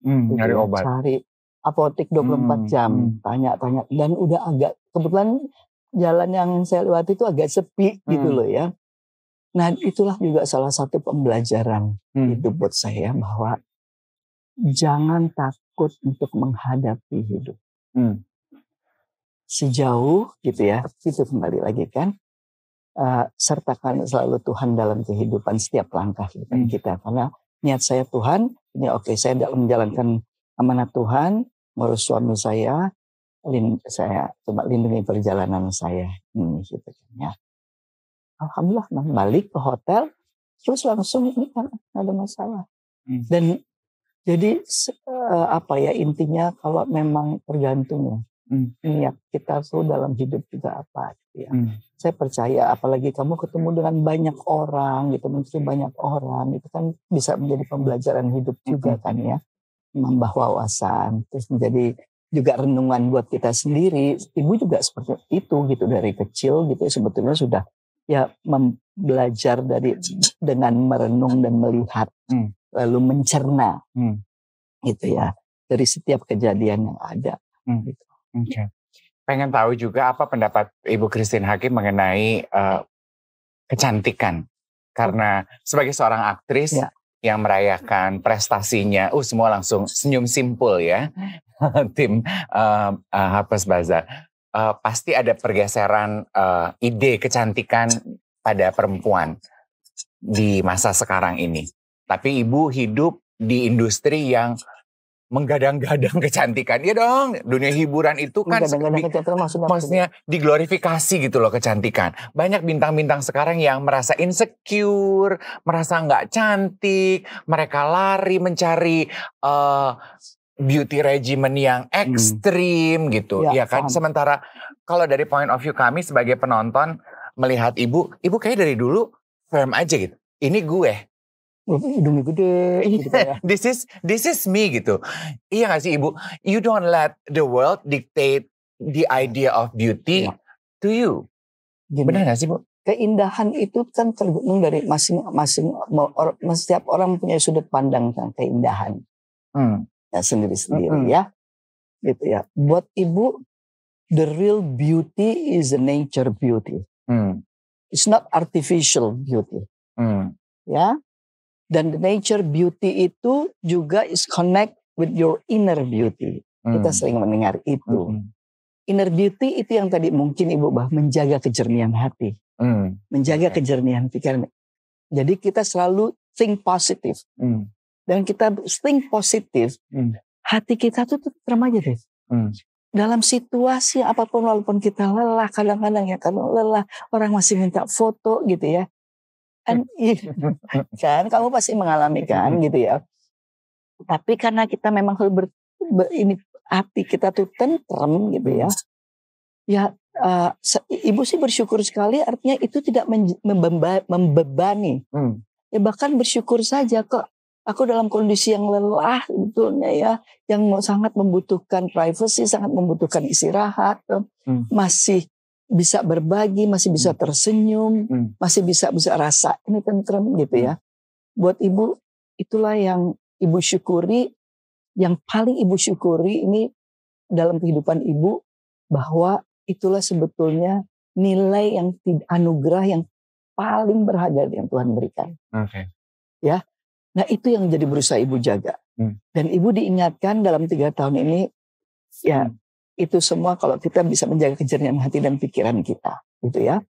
[SPEAKER 3] Hmm, gitu ya, obat. Cari
[SPEAKER 2] apotek 24 hmm. jam, hmm. tanya-tanya dan udah agak kebetulan jalan yang saya lewati itu agak sepi gitu hmm. gitu loh ya. Nah, itulah juga salah satu pembelajaran hmm. hidup buat saya bahwa jangan takut untuk menghadapi hidup. Hmm. Sejauh gitu ya, itu kembali lagi kan. Uh, sertakan selalu Tuhan dalam kehidupan setiap langkah kita, hmm. kita. Karena niat saya Tuhan, ini oke okay, saya dalam menjalankan amanat Tuhan, ngurus suami saya, lind saya coba lindungi perjalanan saya ini hmm, gitu kan ya. Alhamdulillah balik ke hotel terus langsung ini kan ada masalah. Hmm. Dan jadi eh, apa ya intinya kalau memang tergantung ya hmm. niat kita tuh dalam hidup juga apa gitu ya. Hmm. Saya percaya apalagi kamu ketemu dengan banyak orang gitu, menteri banyak orang itu kan bisa menjadi pembelajaran hidup juga hmm. kan ya, Membah wawasan, terus menjadi juga renungan buat kita sendiri. Ibu juga seperti itu gitu dari kecil gitu sebetulnya sudah ya belajar dari dengan merenung dan melihat hmm lalu mencerna hmm. gitu ya dari setiap kejadian yang ada.
[SPEAKER 1] Hmm. Gitu. Okay. Pengen tahu juga apa pendapat Ibu Christine Hakim mengenai uh, kecantikan karena sebagai seorang aktris ya. yang merayakan prestasinya, uh semua langsung senyum simpul ya tim uh, eh, uh, eh, Hapus Bazaar. Uh, pasti ada pergeseran uh, ide kecantikan pada perempuan di masa sekarang ini. Tapi ibu hidup di industri yang menggadang-gadang kecantikan. ya dong, dunia hiburan itu kan maksudnya, maksudnya diglorifikasi gitu loh kecantikan. Banyak bintang-bintang sekarang yang merasa insecure, merasa nggak cantik, mereka lari mencari uh, beauty regimen yang hmm. ekstrim hmm. gitu. Ya, ya kan. Sementara kalau dari point of view kami sebagai penonton melihat ibu, ibu kayak dari dulu firm aja gitu. Ini gue hidungnya gede iya, gitu ya. this is this is me gitu. Iya gak sih Ibu? You don't let the world dictate the idea of beauty ya. to you.
[SPEAKER 2] Gini, Benar gak sih Bu? Keindahan itu kan tergantung dari masing-masing or, setiap orang punya sudut pandang tentang keindahan. Hmm. Ya sendiri-sendiri hmm. ya. Gitu ya. Buat Ibu the real beauty is the nature beauty. Hmm. It's not artificial beauty. Hmm. Ya dan the nature beauty itu juga is connect with your inner beauty. Hmm. Kita sering mendengar itu. Hmm. Inner beauty itu yang tadi mungkin Ibu Bah menjaga kejernihan hati. Hmm. Menjaga okay. kejernihan pikiran. Jadi kita selalu think positive. Hmm. Dan kita think positive, hmm. hati kita tuh terima aja deh. Hmm. Dalam situasi apapun walaupun kita lelah kadang-kadang ya kalau lelah orang masih minta foto gitu ya kan iya. kan kamu pasti mengalami kan gitu ya tapi karena kita memang harus ber, ber, ini hati kita tuh tentrem gitu ya ya uh, ibu sih bersyukur sekali artinya itu tidak membeba, membebani hmm. ya bahkan bersyukur saja kok aku dalam kondisi yang lelah sebetulnya ya yang sangat membutuhkan privacy sangat membutuhkan istirahat hmm. masih bisa berbagi, masih bisa hmm. tersenyum, hmm. masih bisa bisa rasa ini tentrem gitu ya. Buat ibu itulah yang ibu syukuri, yang paling ibu syukuri ini dalam kehidupan ibu bahwa itulah sebetulnya nilai yang anugerah yang paling berharga yang Tuhan berikan. Oke. Okay. Ya. Nah, itu yang jadi berusaha ibu jaga. Hmm. Dan ibu diingatkan dalam tiga tahun ini ya hmm itu semua kalau kita bisa menjaga kejernihan hati dan pikiran kita gitu ya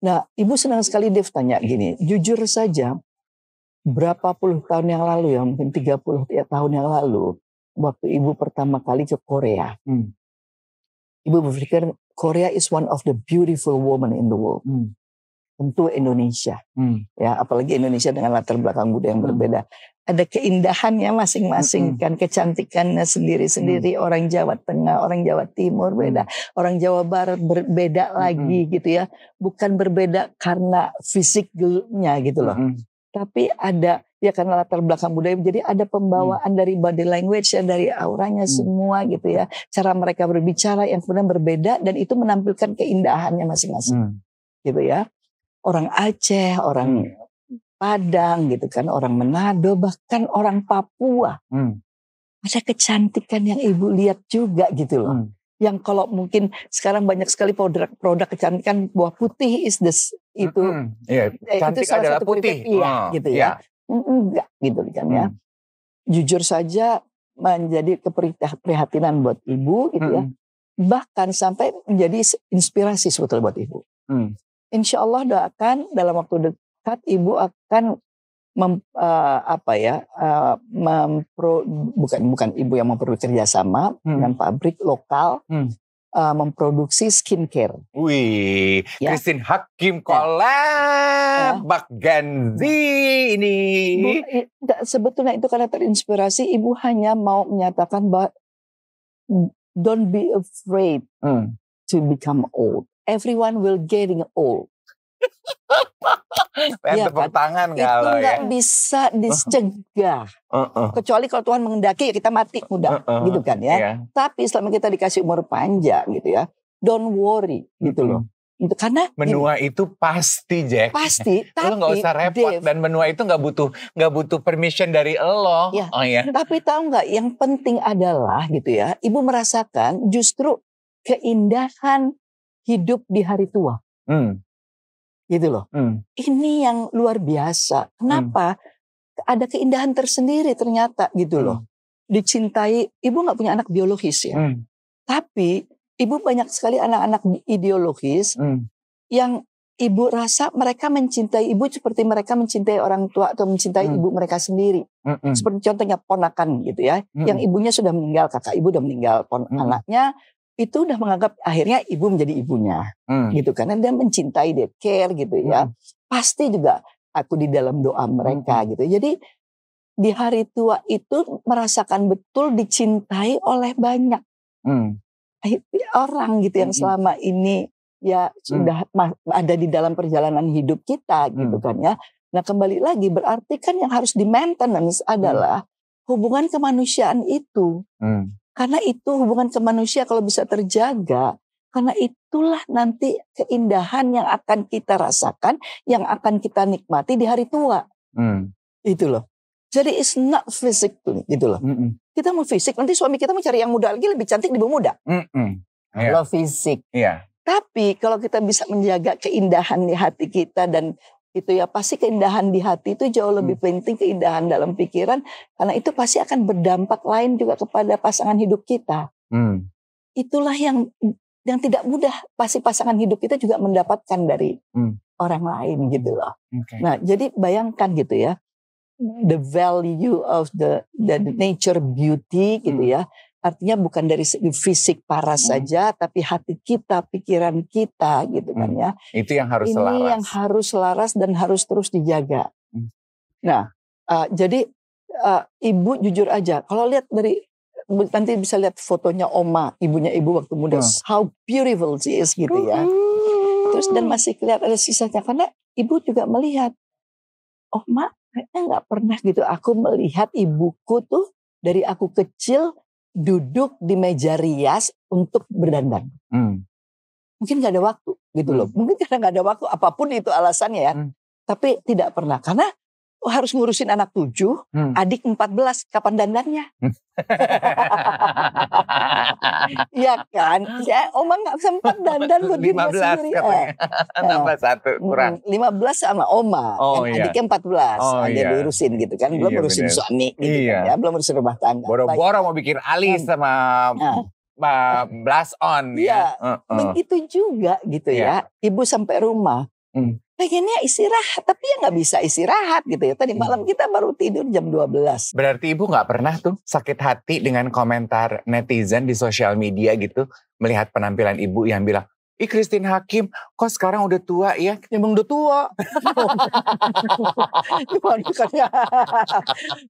[SPEAKER 2] nah ibu senang sekali Dev tanya gini jujur saja berapa puluh tahun yang lalu ya mungkin tiga puluh ya, tahun yang lalu waktu ibu pertama kali ke Korea hmm. ibu berpikir Korea is one of the beautiful woman in the world hmm tentu Indonesia. Hmm. Ya, apalagi Indonesia dengan latar belakang budaya yang hmm. berbeda. Ada keindahannya masing-masing hmm. kan, kecantikannya sendiri-sendiri. Hmm. Orang Jawa Tengah, orang Jawa Timur beda, hmm. orang Jawa Barat berbeda hmm. lagi hmm. gitu ya. Bukan berbeda karena fisiknya gitu loh. Hmm. Tapi ada ya karena latar belakang budaya jadi ada pembawaan hmm. dari body language ya dari auranya hmm. semua gitu ya. Cara mereka berbicara yang kemudian berbeda dan itu menampilkan keindahannya masing-masing. Hmm. Gitu ya orang Aceh, orang hmm. Padang gitu kan, orang Manado, bahkan orang Papua. Hmm. Ada kecantikan yang ibu lihat juga gitu loh. Hmm. Yang kalau mungkin sekarang banyak sekali produk-produk kecantikan buah putih is this itu. Hmm. Yeah. Iya, cantik itu salah adalah satu putih. Iya, oh. gitu yeah. ya. Iya. Mm, enggak gitu kan ya. hmm. ya. Jujur saja menjadi keprihatinan buat ibu gitu ya. hmm. ya. Bahkan sampai menjadi inspirasi sebetulnya buat ibu. Hmm. Insya Allah doakan dalam waktu dekat ibu akan mem, uh, apa ya uh, mempro, bukan bukan ibu yang memproduksi kerjasama hmm. dengan pabrik lokal hmm. uh, memproduksi skincare.
[SPEAKER 1] Wih, ya. Christine Hakim kolab ya. Bakganzi
[SPEAKER 2] ya. ini. Ibu, sebetulnya itu karena terinspirasi ibu hanya mau menyatakan bahwa mm, don't be afraid hmm. to become old everyone will getting old.
[SPEAKER 1] ya, tepuk kan? tangan kalau Itu ya. nggak ya.
[SPEAKER 2] bisa dicegah. Uh, uh. Kecuali kalau Tuhan mengendaki ya kita mati muda, uh, uh, gitu kan ya. Yeah. Tapi selama kita dikasih umur panjang gitu ya, don't worry gitu
[SPEAKER 1] loh. Itu karena menua gini, itu pasti Jack. Pasti, tapi lo nggak usah repot Dave, dan menua itu nggak butuh nggak butuh permission dari lo. Ya, oh ya.
[SPEAKER 2] Tapi tahu nggak yang penting adalah gitu ya, ibu merasakan justru keindahan hidup di hari tua. Hmm. Gitu loh. Hmm. Ini yang luar biasa. Kenapa? Hmm. Ada keindahan tersendiri ternyata gitu hmm. loh. Dicintai, ibu nggak punya anak biologis ya. Hmm. Tapi ibu banyak sekali anak-anak ideologis hmm. yang ibu rasa mereka mencintai ibu seperti mereka mencintai orang tua atau mencintai hmm. ibu mereka sendiri. Hmm. hmm. Seperti contohnya ponakan gitu ya, hmm. yang ibunya sudah meninggal, kakak ibu sudah meninggal, pon hmm. anaknya itu udah menganggap akhirnya ibu menjadi ibunya hmm. gitu karena dia mencintai care gitu ya hmm. pasti juga aku di dalam doa mereka hmm. gitu jadi di hari tua itu merasakan betul dicintai oleh banyak hmm. Ya, orang gitu yang hmm. selama ini ya hmm. sudah ada di dalam perjalanan hidup kita gitu hmm. kan ya nah kembali lagi berarti kan yang harus di maintenance adalah hubungan kemanusiaan itu hmm. Karena itu hubungan ke manusia kalau bisa terjaga, karena itulah nanti keindahan yang akan kita rasakan, yang akan kita nikmati di hari tua. Hmm. Itu loh. Jadi it's not fisik gitu loh. Mm -mm. Kita mau fisik, nanti suami kita mau cari yang muda lagi lebih cantik di bawah muda. Mm -mm. Yeah. Kalau fisik. Iya. Yeah. Iya. Tapi kalau kita bisa menjaga keindahan di hati kita dan itu ya pasti keindahan di hati itu jauh lebih hmm. penting keindahan dalam pikiran karena itu pasti akan berdampak lain juga kepada pasangan hidup kita hmm. itulah yang yang tidak mudah pasti pasangan hidup kita juga mendapatkan dari hmm. orang lain gitu hmm. loh okay. nah jadi bayangkan gitu ya the value of the the hmm. nature beauty gitu hmm. ya artinya bukan dari segi fisik para hmm. saja tapi hati kita pikiran kita gitu kan hmm. ya
[SPEAKER 1] hmm. itu yang harus ini selaras. yang
[SPEAKER 2] harus selaras dan harus terus dijaga hmm. nah uh, jadi uh, ibu jujur aja kalau lihat dari nanti bisa lihat fotonya oma ibunya ibu waktu muda hmm. how beautiful she is gitu ya hmm. terus dan masih kelihatan ada sisanya karena ibu juga melihat oma oh, kayaknya nggak pernah gitu aku melihat ibuku tuh dari aku kecil duduk di meja rias untuk berdandan. Hmm. Mungkin gak ada waktu gitu loh. Hmm. Mungkin karena gak ada waktu apapun itu alasannya ya. Hmm. Tapi tidak pernah karena oh, harus ngurusin anak tujuh, hmm. adik empat belas, kapan dandannya? Iya kan? Ya, Oma gak sempat dandan buat dirinya sendiri. Eh,
[SPEAKER 1] Tambah Nambah eh. satu hmm, kurang.
[SPEAKER 2] Lima belas sama Oma, oh, kan iya. adiknya empat belas, oh, ada iya. diurusin gitu kan, belum iya, urusin suami, gitu kan iya. ya. belum urusin rumah tangga. Boro-boro
[SPEAKER 1] mau bikin alis hmm. sama nah blast on ya. ya. Uh, uh. Begitu juga
[SPEAKER 2] gitu yeah. ya. Iya. Ibu sampai rumah. hmm pengennya istirahat tapi ya nggak bisa istirahat gitu ya tadi hmm. malam kita baru tidur jam 12
[SPEAKER 1] berarti ibu nggak pernah tuh sakit hati dengan komentar netizen di sosial media gitu melihat penampilan ibu yang bilang Ih Christine Hakim, kok sekarang udah tua ya? Emang udah tua. Gimana bukannya?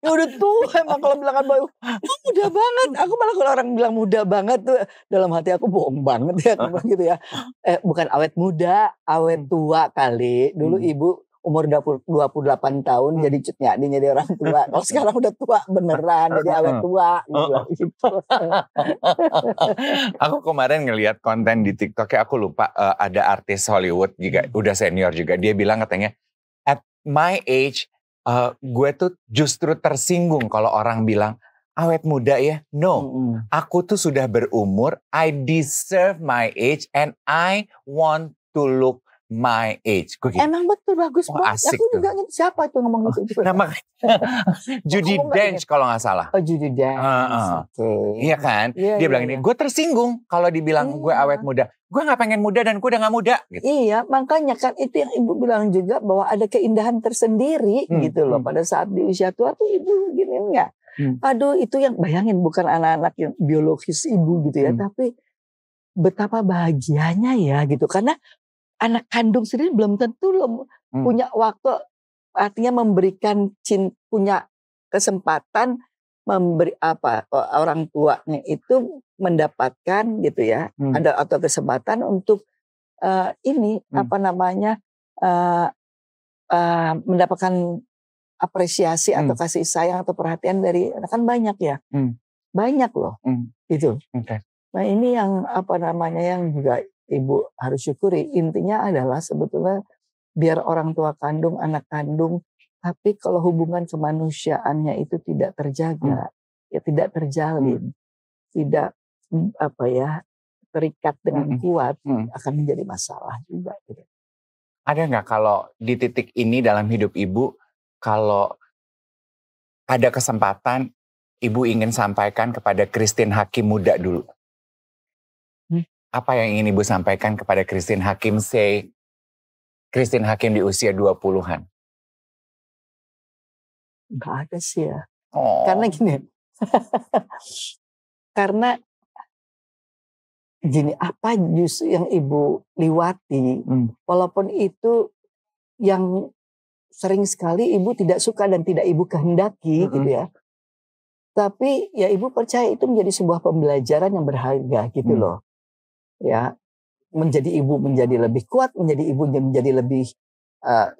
[SPEAKER 1] ya udah tua emang kalau bilang boy, muda banget.
[SPEAKER 2] Aku malah kalau orang bilang muda banget tuh dalam hati aku bohong banget ya, gitu ya. Eh, bukan awet muda, awet hmm. tua kali. Dulu hmm. ibu umur 20, 28 tahun hmm. jadi cutnya jadi orang tua. Kalau sekarang udah tua beneran jadi awet hmm. tua oh, oh. gitu.
[SPEAKER 1] aku kemarin ngelihat konten di TikTok ya aku lupa uh, ada artis Hollywood juga hmm. udah senior juga dia bilang katanya at my age uh, gue tuh justru tersinggung kalau orang bilang awet muda ya. No, -hmm. aku tuh sudah berumur. I deserve my age and I want to look my age. Gue gitu. Emang betul bagus oh, banget. Asik Aku
[SPEAKER 2] juga ingin siapa tuh ngomong oh, itu. Nama
[SPEAKER 1] Judy Dench kalau gak salah. Oh Judy Dench. Uh, uh. Okay. Iya kan? Yeah, Dia yeah, bilang yeah. ini, iya. gue tersinggung kalau dibilang yeah. gue awet muda. Gue gak pengen muda dan gue udah gak muda. Gitu.
[SPEAKER 2] Iya, makanya kan itu yang ibu bilang juga bahwa ada keindahan tersendiri hmm. gitu loh. Hmm. Pada saat di usia tua tuh ibu gini enggak. Hmm. Aduh itu yang bayangin bukan anak-anak yang biologis ibu gitu ya. Hmm. Tapi betapa bahagianya ya gitu karena anak kandung sendiri belum tentu loh hmm. punya waktu artinya memberikan cinta punya kesempatan memberi apa orang tuanya itu mendapatkan gitu ya hmm. ada atau kesempatan untuk uh, ini hmm. apa namanya uh, uh, mendapatkan apresiasi hmm. atau kasih sayang atau perhatian dari kan banyak ya hmm. banyak loh hmm. itu okay. nah ini yang apa namanya yang juga Ibu harus syukuri. Intinya adalah sebetulnya biar orang tua kandung, anak kandung, tapi kalau hubungan kemanusiaannya itu tidak terjaga, hmm. ya tidak terjalin, hmm. tidak hmm, apa ya terikat dengan hmm. kuat hmm. akan menjadi masalah juga. Gitu.
[SPEAKER 1] Ada nggak kalau di titik ini dalam hidup ibu kalau ada kesempatan ibu ingin sampaikan kepada Christine Hakim muda dulu? apa yang ingin Ibu sampaikan kepada Christine Hakim say Christine Hakim di usia 20-an?
[SPEAKER 2] Enggak ada sih ya. Oh. Karena gini. Ya. karena gini apa justru yang Ibu liwati hmm. walaupun itu yang sering sekali Ibu tidak suka dan tidak Ibu kehendaki hmm. gitu hmm. ya. Tapi ya Ibu percaya itu menjadi sebuah pembelajaran yang berharga gitu hmm. loh ya menjadi ibu menjadi lebih kuat, menjadi ibu menjadi lebih uh,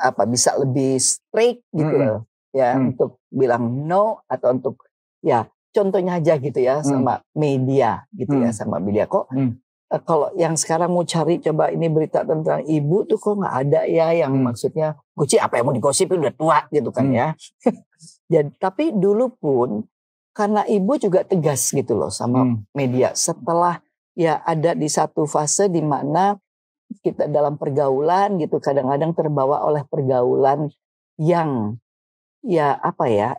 [SPEAKER 2] apa bisa lebih straight gitu mm -hmm. loh, ya mm. untuk bilang no atau untuk ya contohnya aja gitu ya mm. sama media gitu ya, mm. ya sama media kok mm. uh, kalau yang sekarang mau cari coba ini berita tentang ibu tuh kok nggak ada ya yang mm. maksudnya guci apa yang mau digosipin udah tua gitu kan mm. ya. Jadi tapi dulu pun karena ibu juga tegas gitu loh sama hmm. media setelah ya ada di satu fase di mana kita dalam pergaulan gitu kadang-kadang terbawa oleh pergaulan yang ya apa ya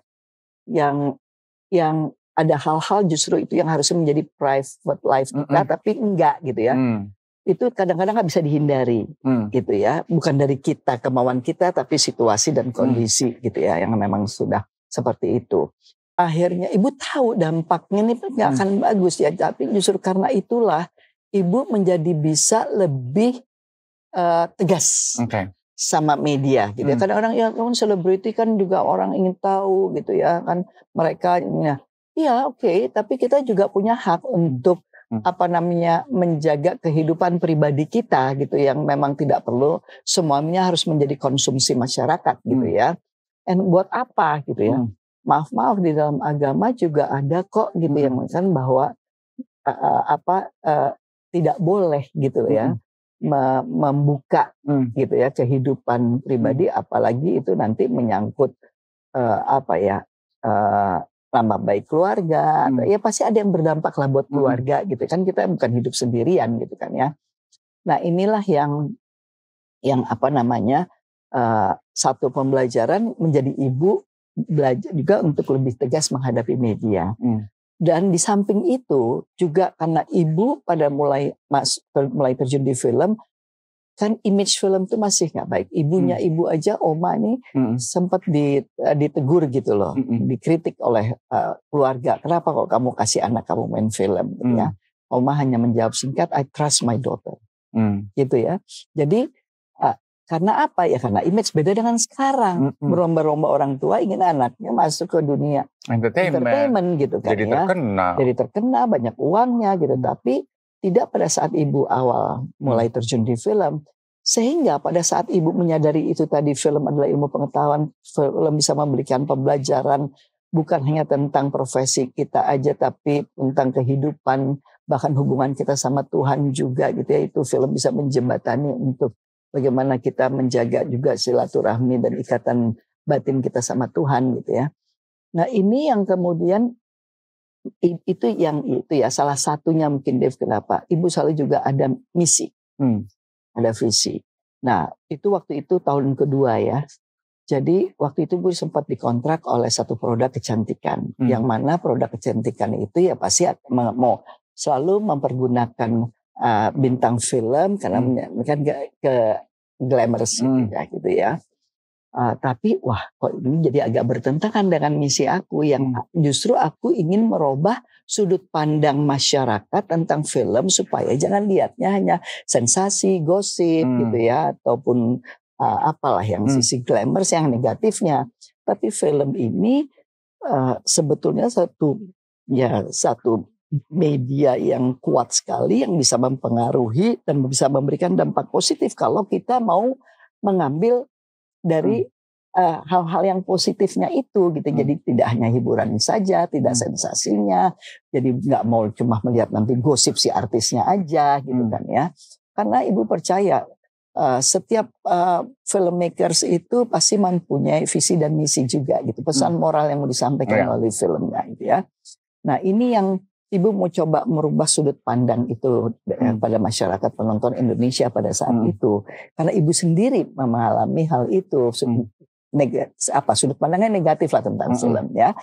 [SPEAKER 2] yang yang ada hal-hal justru itu yang harusnya menjadi private life kita mm -hmm. tapi enggak gitu ya. Mm. Itu kadang-kadang nggak bisa dihindari mm. gitu ya. Bukan dari kita kemauan kita tapi situasi dan hmm. kondisi mm. gitu ya yang memang sudah seperti itu akhirnya ibu tahu dampaknya ini nggak hmm. akan hmm. bagus ya tapi justru karena itulah ibu menjadi bisa lebih uh, tegas okay. sama media gitu ya. hmm. ya kadang orang ya kan selebriti kan juga orang ingin tahu gitu ya kan mereka ya iya oke okay, tapi kita juga punya hak hmm. untuk hmm. apa namanya menjaga kehidupan pribadi kita gitu yang memang tidak perlu semuanya harus menjadi konsumsi masyarakat gitu hmm. ya and buat apa gitu ya hmm maaf maaf di dalam agama juga ada kok gitu ya, hmm. yang mengatakan bahwa uh, apa uh, tidak boleh gitu ya hmm. me membuka hmm. gitu ya kehidupan pribadi hmm. apalagi itu nanti menyangkut uh, apa ya uh, lama baik keluarga hmm. ya pasti ada yang berdampak lah buat hmm. keluarga hmm. gitu kan kita bukan hidup sendirian gitu kan ya nah inilah yang yang apa namanya uh, satu pembelajaran menjadi ibu belajar juga untuk lebih tegas menghadapi media. Hmm. Dan di samping itu juga karena ibu pada mulai mas, ter, mulai terjun di film kan image film itu masih nggak baik. Ibunya hmm. ibu aja Oma nih hmm. sempat eh, ditegur gitu loh, hmm. hmm. dikritik oleh uh, keluarga. Kenapa kok kamu kasih anak kamu main film? Gitu ya. Hmm. Ya, Oma hanya menjawab singkat I trust my daughter. Hmm. Gitu ya. Jadi karena apa ya? Karena image beda dengan sekarang. Mm-hmm. Berlomba-lomba orang tua ingin anaknya masuk ke dunia entertainment, entertainment gitu kan Jadi ya. terkenal. Jadi terkenal, banyak uangnya gitu. Tapi tidak pada saat ibu awal mulai hmm. terjun di film, sehingga pada saat ibu menyadari itu tadi film adalah ilmu pengetahuan, film bisa memberikan pembelajaran bukan hanya tentang profesi kita aja, tapi tentang kehidupan bahkan hubungan kita sama Tuhan juga gitu ya itu film bisa menjembatani untuk bagaimana kita menjaga juga silaturahmi dan ikatan batin kita sama Tuhan gitu ya. Nah ini yang kemudian itu yang itu ya salah satunya mungkin Dev kenapa ibu selalu juga ada misi, hmm. ada visi. Nah itu waktu itu tahun kedua ya. Jadi waktu itu gue sempat dikontrak oleh satu produk kecantikan, hmm. yang mana produk kecantikan itu ya pasti mau selalu mempergunakan uh, bintang film karena hmm. kan ke, ke glamour hmm. ya, gitu ya. Uh, tapi wah kok ini jadi agak bertentangan dengan misi aku yang hmm. justru aku ingin merubah sudut pandang masyarakat tentang film supaya jangan lihatnya hanya sensasi, gosip hmm. gitu ya ataupun uh, apalah yang hmm. sisi glamour yang negatifnya. Tapi film ini uh, sebetulnya satu ya satu media yang kuat sekali yang bisa mempengaruhi dan bisa memberikan dampak positif kalau kita mau mengambil dari hmm. Eh, hal-hal hmm. uh, yang positifnya itu gitu. Hmm. Jadi tidak hanya hiburan saja, tidak hmm. sensasinya. Jadi nggak mau cuma melihat nanti gosip si artisnya aja gitu hmm. kan ya. Karena ibu percaya Uh, setiap uh, filmmakers itu pasti mempunyai visi dan misi juga gitu hmm. pesan hmm. moral yang mau disampaikan oh, iya. oleh filmnya gitu ya. Nah ini yang Ibu mau coba merubah sudut pandang itu eh, hmm. pada masyarakat penonton Indonesia pada saat hmm. itu, karena ibu sendiri mengalami hal itu, hmm. negatif, apa sudut pandangnya negatif lah tentang hmm, hmm. film ya.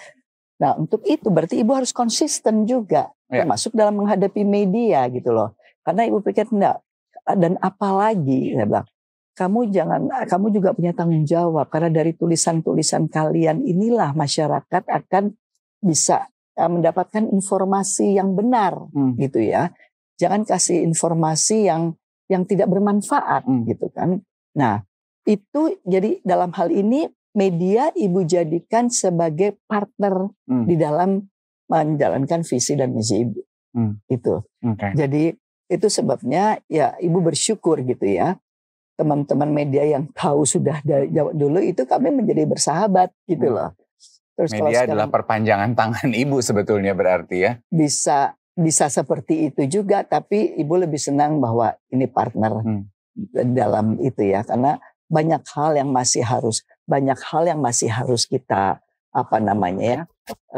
[SPEAKER 2] Nah untuk itu berarti ibu harus konsisten juga, ya. termasuk dalam menghadapi media gitu loh. Karena ibu pikir enggak eh, dan apalagi saya bilang kamu jangan eh, kamu juga punya tanggung jawab karena dari tulisan-tulisan kalian inilah masyarakat akan bisa Eh, mendapatkan informasi yang benar hmm. gitu ya. Jangan kasih informasi yang yang tidak bermanfaat hmm. gitu kan. Nah, itu jadi dalam hal ini media ibu jadikan sebagai partner hmm. di dalam menjalankan visi dan misi ibu. Hmm. Itu. Okay. Jadi itu sebabnya ya ibu bersyukur gitu ya. Teman-teman media yang tahu sudah dari jauh dulu itu kami menjadi bersahabat gitu hmm. loh. Terus media sekarang, adalah
[SPEAKER 1] perpanjangan tangan ibu sebetulnya berarti ya.
[SPEAKER 2] Bisa bisa seperti itu juga tapi ibu lebih senang bahwa ini partner hmm. dalam itu ya karena banyak hal yang masih harus banyak hal yang masih harus kita apa namanya ya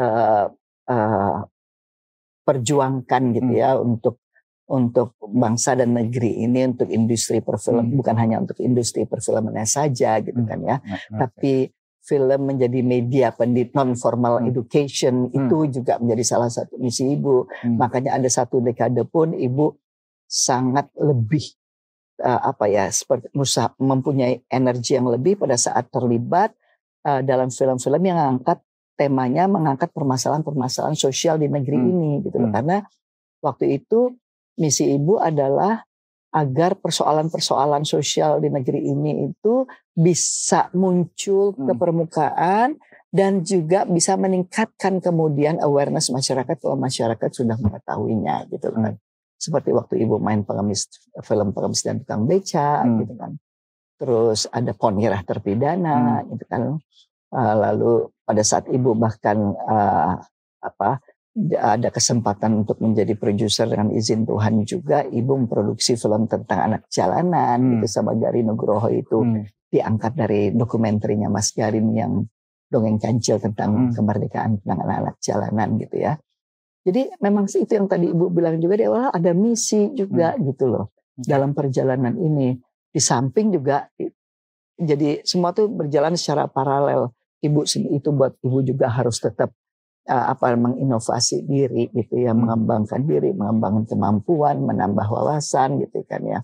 [SPEAKER 2] uh, uh, perjuangkan gitu hmm. ya untuk untuk bangsa dan negeri ini untuk industri perfilman hmm. bukan hanya untuk industri perfilmannya saja gitu hmm. kan ya hmm. hmm. tapi film menjadi media pendidikan non formal hmm. education hmm. itu juga menjadi salah satu misi ibu. Hmm. Makanya ada satu dekade pun ibu sangat lebih uh, apa ya seperti musa mempunyai energi yang lebih pada saat terlibat uh, dalam film-film yang mengangkat temanya mengangkat permasalahan-permasalahan sosial di negeri hmm. ini gitu loh. Hmm. Karena waktu itu misi ibu adalah agar persoalan-persoalan sosial di negeri ini itu bisa muncul ke hmm. permukaan dan juga bisa meningkatkan kemudian awareness masyarakat kalau masyarakat sudah mengetahuinya gitu kan. Hmm. Seperti waktu ibu main pengemis film pengemis dan tukang beca hmm. gitu kan. Terus ada ponirah terpidana hmm. gitu kan. Ah, lalu pada saat ibu bahkan uh, apa ada kesempatan untuk menjadi produser dengan izin Tuhan juga ibu memproduksi film tentang anak jalanan hmm. gitu sama Gari Nugroho itu hmm. diangkat dari dokumenternya Mas Garin yang dongeng kancil tentang hmm. kemerdekaan tentang anak-anak jalanan gitu ya. Jadi memang sih itu yang tadi ibu bilang juga di awal ada misi juga hmm. gitu loh hmm. dalam perjalanan ini. Di samping juga jadi semua tuh berjalan secara paralel. Ibu itu buat ibu juga harus tetap uh, apa menginovasi diri gitu ya, hmm. mengembangkan diri, mengembangkan kemampuan, menambah wawasan gitu kan ya.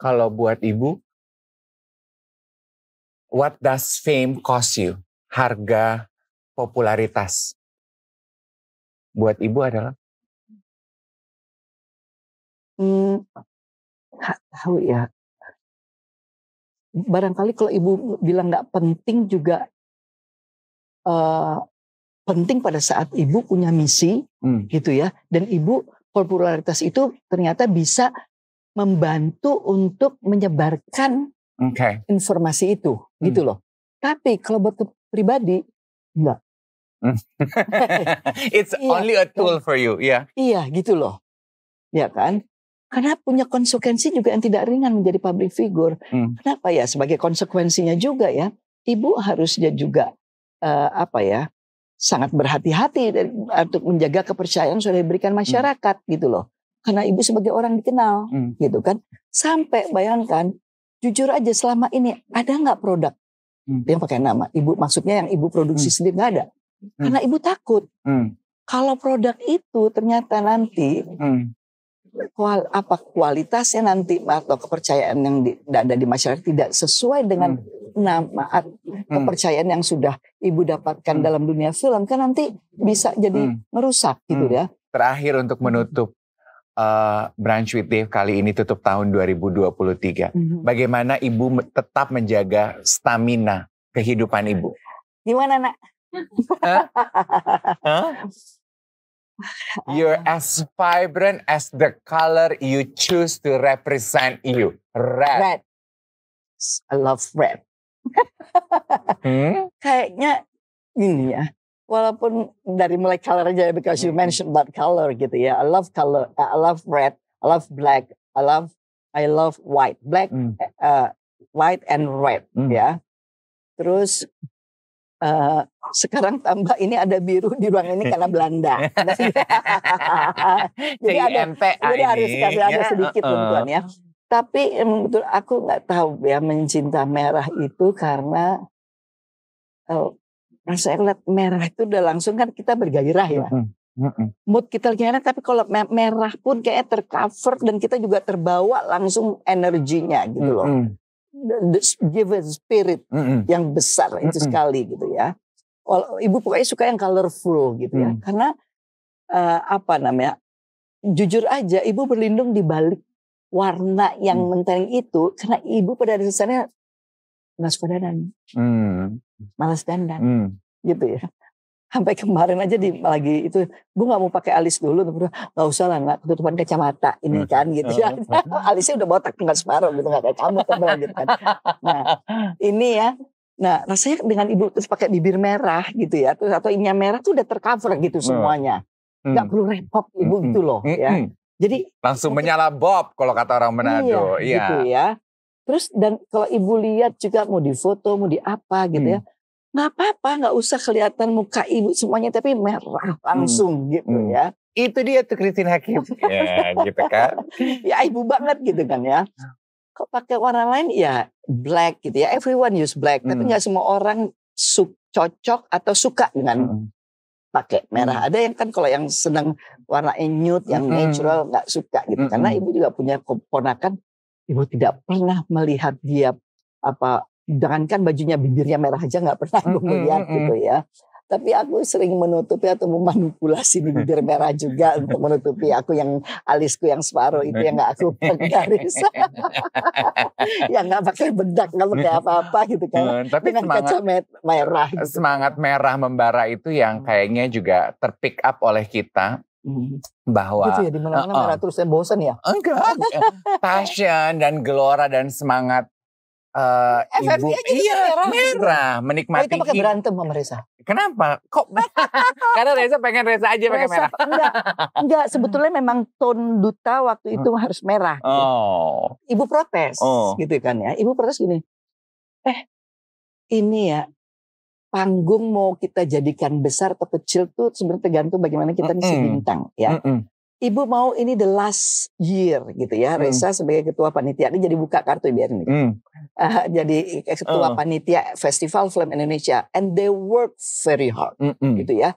[SPEAKER 1] Kalau buat ibu, what does fame cost
[SPEAKER 3] you? Harga popularitas buat ibu adalah? Hmm, tahu ya.
[SPEAKER 2] Barangkali kalau ibu bilang nggak penting juga uh, penting pada saat ibu punya misi hmm. gitu ya dan ibu popularitas itu ternyata bisa membantu untuk menyebarkan okay. informasi itu hmm. gitu loh tapi kalau buat pribadi enggak hmm.
[SPEAKER 3] it's iya only a tool kan? for you
[SPEAKER 2] ya yeah. iya gitu loh ya kan karena punya konsekuensi juga yang tidak ringan menjadi public figure hmm. kenapa ya sebagai konsekuensinya juga ya ibu harusnya juga uh, apa ya sangat berhati-hati eh, untuk menjaga kepercayaan yang sudah diberikan masyarakat hmm. gitu loh. Karena ibu sebagai orang dikenal hmm. gitu kan. Sampai bayangkan jujur aja selama ini ada nggak produk hmm. yang pakai nama ibu maksudnya yang ibu produksi hmm. sendiri nggak ada. Hmm. Karena ibu takut. Hmm. Kalau produk itu ternyata nanti hmm kual, apa kualitasnya nanti atau kepercayaan yang di, ada di masyarakat tidak sesuai dengan hmm. nama hmm. kepercayaan yang sudah ibu dapatkan hmm. dalam dunia film kan nanti bisa jadi hmm. ngerusak gitu hmm. ya.
[SPEAKER 1] Terakhir untuk menutup uh, Brunch with Dave kali ini tutup tahun 2023. Hmm. Bagaimana ibu tetap menjaga stamina kehidupan ibu?
[SPEAKER 2] Gimana nak? Huh? huh?
[SPEAKER 1] You're oh. as vibrant as the color you choose to represent you. Red. Red. I love red.
[SPEAKER 3] hmm?
[SPEAKER 2] Kayaknya ini ya. Walaupun dari mulai color aja because you mentioned about color gitu ya. I love color. I love red. I love black. I love I love white. Black, hmm. uh, white and red hmm. ya. Terus Uh, sekarang tambah ini ada biru di ruang ini karena Belanda.
[SPEAKER 3] Jadi ada, jadi harus ada sedikit tuan ya.
[SPEAKER 2] Tapi betul aku nggak tahu ya mencinta merah itu karena oh, saya lihat merah itu udah langsung kan kita bergairah ya. Mood kita lagi enak tapi kalau merah pun kayaknya tercover dan kita juga terbawa langsung energinya gitu loh given spirit mm -hmm. yang besar itu mm -hmm. sekali gitu ya. Ibu pokoknya suka yang colorful gitu ya. Mm. Karena uh, apa namanya? Jujur aja ibu berlindung di balik warna yang mm. itu karena ibu pada dasarnya nggak suka dandan. Mm. Malas dandan. Mm. Gitu ya sampai kemarin aja di lagi itu gue nggak mau pakai alis dulu terus nggak usah lah nggak ketutupan kacamata ini kan gitu ya alisnya udah botak nggak separuh gitu nggak kayak kamu kan gitu kan nah ini ya nah rasanya dengan ibu terus pakai bibir merah gitu ya terus atau ininya merah tuh udah tercover gitu nah. semuanya hmm. nggak perlu repot ibu hmm. gitu loh ya hmm. jadi
[SPEAKER 1] langsung menyala bob kalau kata orang Manado iya, iya. gitu ya
[SPEAKER 2] terus dan kalau ibu lihat juga mau di foto mau di apa gitu ya, hmm. ya nggak apa-apa, nggak usah kelihatan muka ibu semuanya, tapi merah hmm. langsung hmm. gitu hmm. ya. Itu dia tuh Kristin Hakim. ya gitu kan. ya ibu banget gitu kan ya. Kok pakai warna lain ya black gitu ya. Everyone use black, hmm. tapi nggak semua orang su cocok atau suka dengan hmm. pakai merah. Hmm. Ada yang kan kalau yang senang warna nude, yang hmm. natural nggak suka gitu. Hmm. Karena ibu juga punya keponakan, ibu tidak pernah melihat dia apa jangankan bajunya bibirnya merah aja nggak pernah aku melihat gitu ya. Tapi aku sering menutupi atau memanipulasi bibir merah juga untuk menutupi aku yang alisku yang separuh itu yang nggak aku garis.
[SPEAKER 1] Yang nggak pakai bedak, nggak pakai apa-apa gitu
[SPEAKER 2] kan. Mm, tapi Dengan semangat
[SPEAKER 1] merah. Gitu. Semangat merah membara itu yang mm. kayaknya juga terpick up oleh kita Hmm. bahwa gitu ya di uh, uh, merah
[SPEAKER 2] terus saya eh, bosan ya enggak
[SPEAKER 1] passion dan gelora dan semangat Uh, ibu, aja iya, gitu ya, merah. merah menikmati oh, itu pakai berantem sama Reza kenapa kok karena Reza pengen Reza aja pakai merah enggak
[SPEAKER 2] enggak hmm. sebetulnya memang ton duta waktu hmm. itu harus merah gitu. oh gitu. ibu protes oh. gitu kan ya ibu protes gini eh ini ya panggung mau kita jadikan besar atau kecil tuh sebenarnya tergantung bagaimana kita mm mm bintang ya. Mm -mm. Ibu mau ini the last year gitu ya, hmm. Reza sebagai ketua panitia ini jadi buka kartu biar ini. Hmm. Uh, jadi ketua uh. panitia Festival Film Indonesia, and they work very hard hmm. gitu ya.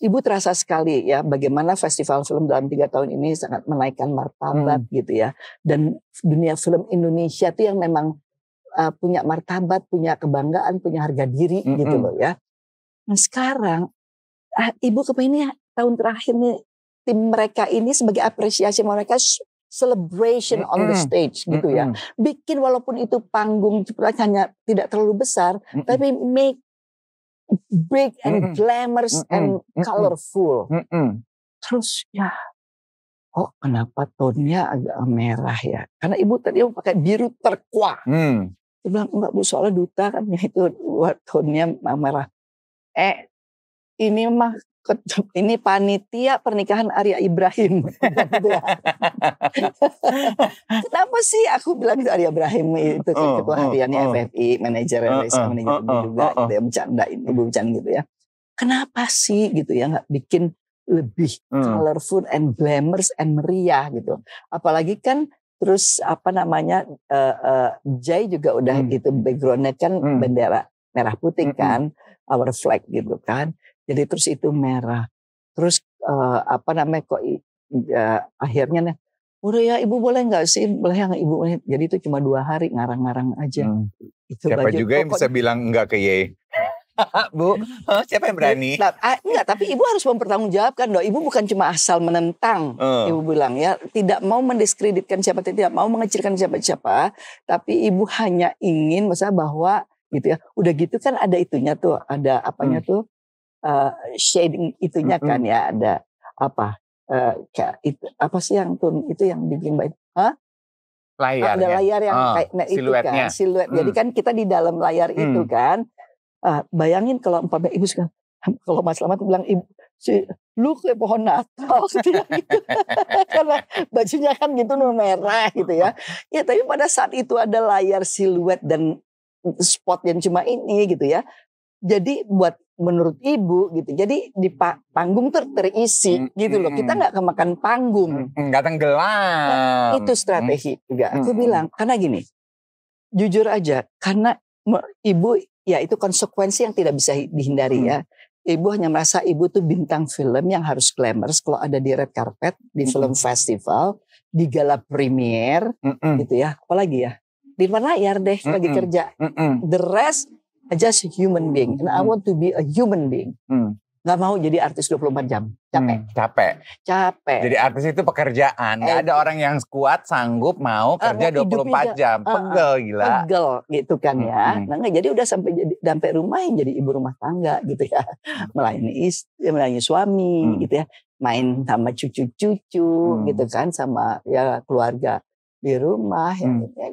[SPEAKER 2] Ibu terasa sekali ya bagaimana festival film dalam tiga tahun ini sangat menaikkan martabat hmm. gitu ya. Dan dunia film Indonesia tuh yang memang uh, punya martabat, punya kebanggaan, punya harga diri hmm. gitu loh ya. Nah sekarang uh, ibu kepengen tahun terakhir nih tim mereka ini sebagai apresiasi mereka celebration on the stage mm -hmm. gitu ya. Bikin walaupun itu panggung hanya tidak terlalu besar, mm -hmm. tapi make big and mm -hmm. glamorous mm -hmm. and colorful. Mm -hmm. Terus ya, oh kenapa tonnya agak merah ya? Karena ibu tadi mau pakai biru terkuat Hmm. Dia bilang enggak bu soalnya duta kan ya itu tonnya merah. Eh ini mah ini panitia pernikahan Arya Ibrahim. Kenapa sih aku bilang itu Arya Ibrahim itu kan, oh, ketua oh, hariannya oh, FFI, manajer oh, risk oh, manajemen oh, juga oh, gitu ya, oh. ini, bercanda gitu ya. Kenapa sih gitu ya nggak bikin lebih hmm. colorful and glamorous and meriah gitu. Apalagi kan terus apa namanya uh, eh, uh, eh, Jay juga udah hmm. itu backgroundnya kan hmm. bendera merah putih hmm. hmm. kan, our flag gitu kan jadi terus itu merah. Terus uh, apa namanya kok ya, akhirnya nih, udah ya ibu boleh nggak sih boleh yang ibu jadi itu cuma dua hari
[SPEAKER 1] ngarang-ngarang aja. Hmm. Itu Siapa juga juga yang bisa bilang enggak ke Ye?
[SPEAKER 2] Bu, oh, siapa yang iya, berani? Nah, enggak, ah, tapi ibu harus mempertanggungjawabkan dong. Ibu bukan cuma asal menentang, uh. ibu bilang ya, tidak mau mendiskreditkan siapa, tidak mau mengecilkan siapa-siapa, tapi ibu hanya ingin, misalnya bahwa gitu ya, udah gitu kan ada itunya tuh, ada apanya hmm. tuh, uh, shading itunya kan mm -hmm. ya ada apa uh, kayak itu apa sih yang tun itu yang bikin baik huh? layar ada ya? layar yang oh, kayak nah, itu kan siluet mm. jadi kan kita di dalam layar mm. itu kan uh, bayangin kalau empat umpamanya ibu suka kalau Mas Slamet bilang ibu si, lu ke pohon Natal gitu, ya, gitu. karena bajunya kan gitu merah gitu ya ya tapi pada saat itu ada layar siluet dan spot yang cuma ini gitu ya jadi buat menurut ibu gitu. Jadi di pa panggung ter terisi mm, gitu loh. Kita nggak kemakan panggung.
[SPEAKER 1] Nggak mm, tenggelam. Nah, itu strategi mm, juga. Aku
[SPEAKER 2] bilang karena gini, jujur aja karena ibu ya itu konsekuensi yang tidak bisa dihindari mm. ya. Ibu hanya merasa ibu tuh bintang film yang harus glamour kalau ada di red carpet, di mm. film festival, di gala premier, mm, gitu ya. Apalagi ya di mana layar deh mm -mm. lagi kerja. Mm -mm. The rest just a human hmm. being and I want to be a human being. Hmm. Gak mau jadi artis 24 jam, capek. Hmm, capek. Capek.
[SPEAKER 1] Jadi artis itu pekerjaan, eh, gak ada orang yang kuat, sanggup, mau uh, kerja 24 jam. Uh, pegel uh, gila. Pegel
[SPEAKER 2] gitu kan hmm, ya. Hmm. Nah jadi udah sampai jadi, sampai rumah yang jadi ibu rumah tangga gitu ya. Hmm. Melayani istri, ya, melayani suami hmm. gitu ya. Main sama cucu-cucu hmm. gitu kan, sama ya keluarga di rumah. Ya, hmm. Gitu ya,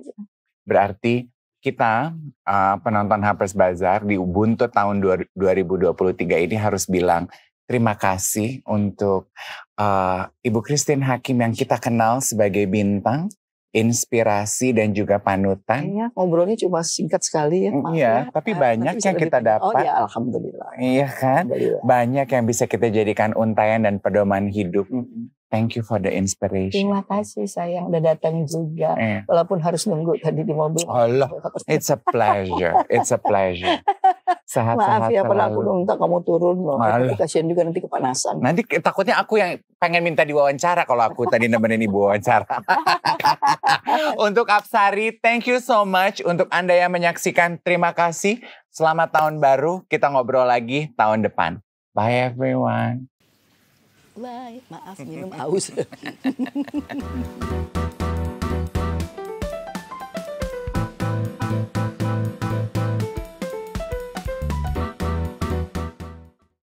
[SPEAKER 1] Berarti kita uh, penonton Harper's Bazaar di Ubuntu tahun 2023 ini harus bilang terima kasih untuk uh, Ibu Christine Hakim yang kita kenal sebagai bintang, inspirasi dan juga panutan. Iya, ngobrolnya cuma singkat sekali ya. Maaf iya, ya. tapi banyak yang kita oh, dapat. Oh ya, alhamdulillah. Iya kan? Alhamdulillah. Banyak yang bisa kita jadikan untayan dan pedoman hidup. Mm -hmm. Thank you for the inspiration.
[SPEAKER 2] Terima kasih sayang udah datang juga. Yeah. Walaupun harus nunggu
[SPEAKER 1] tadi di mobil. Allah, it's a pleasure. It's a pleasure. Sehat, Maaf sehat ya, pernah aku nunggu kamu turun loh. kasihan juga nanti kepanasan. Nanti takutnya aku yang pengen minta diwawancara kalau aku tadi nemenin ibu wawancara. untuk Apsari, thank you so much. Untuk Anda yang menyaksikan, terima kasih. Selamat tahun baru. Kita ngobrol lagi tahun depan. Bye everyone. Bye. Maaf minum aus.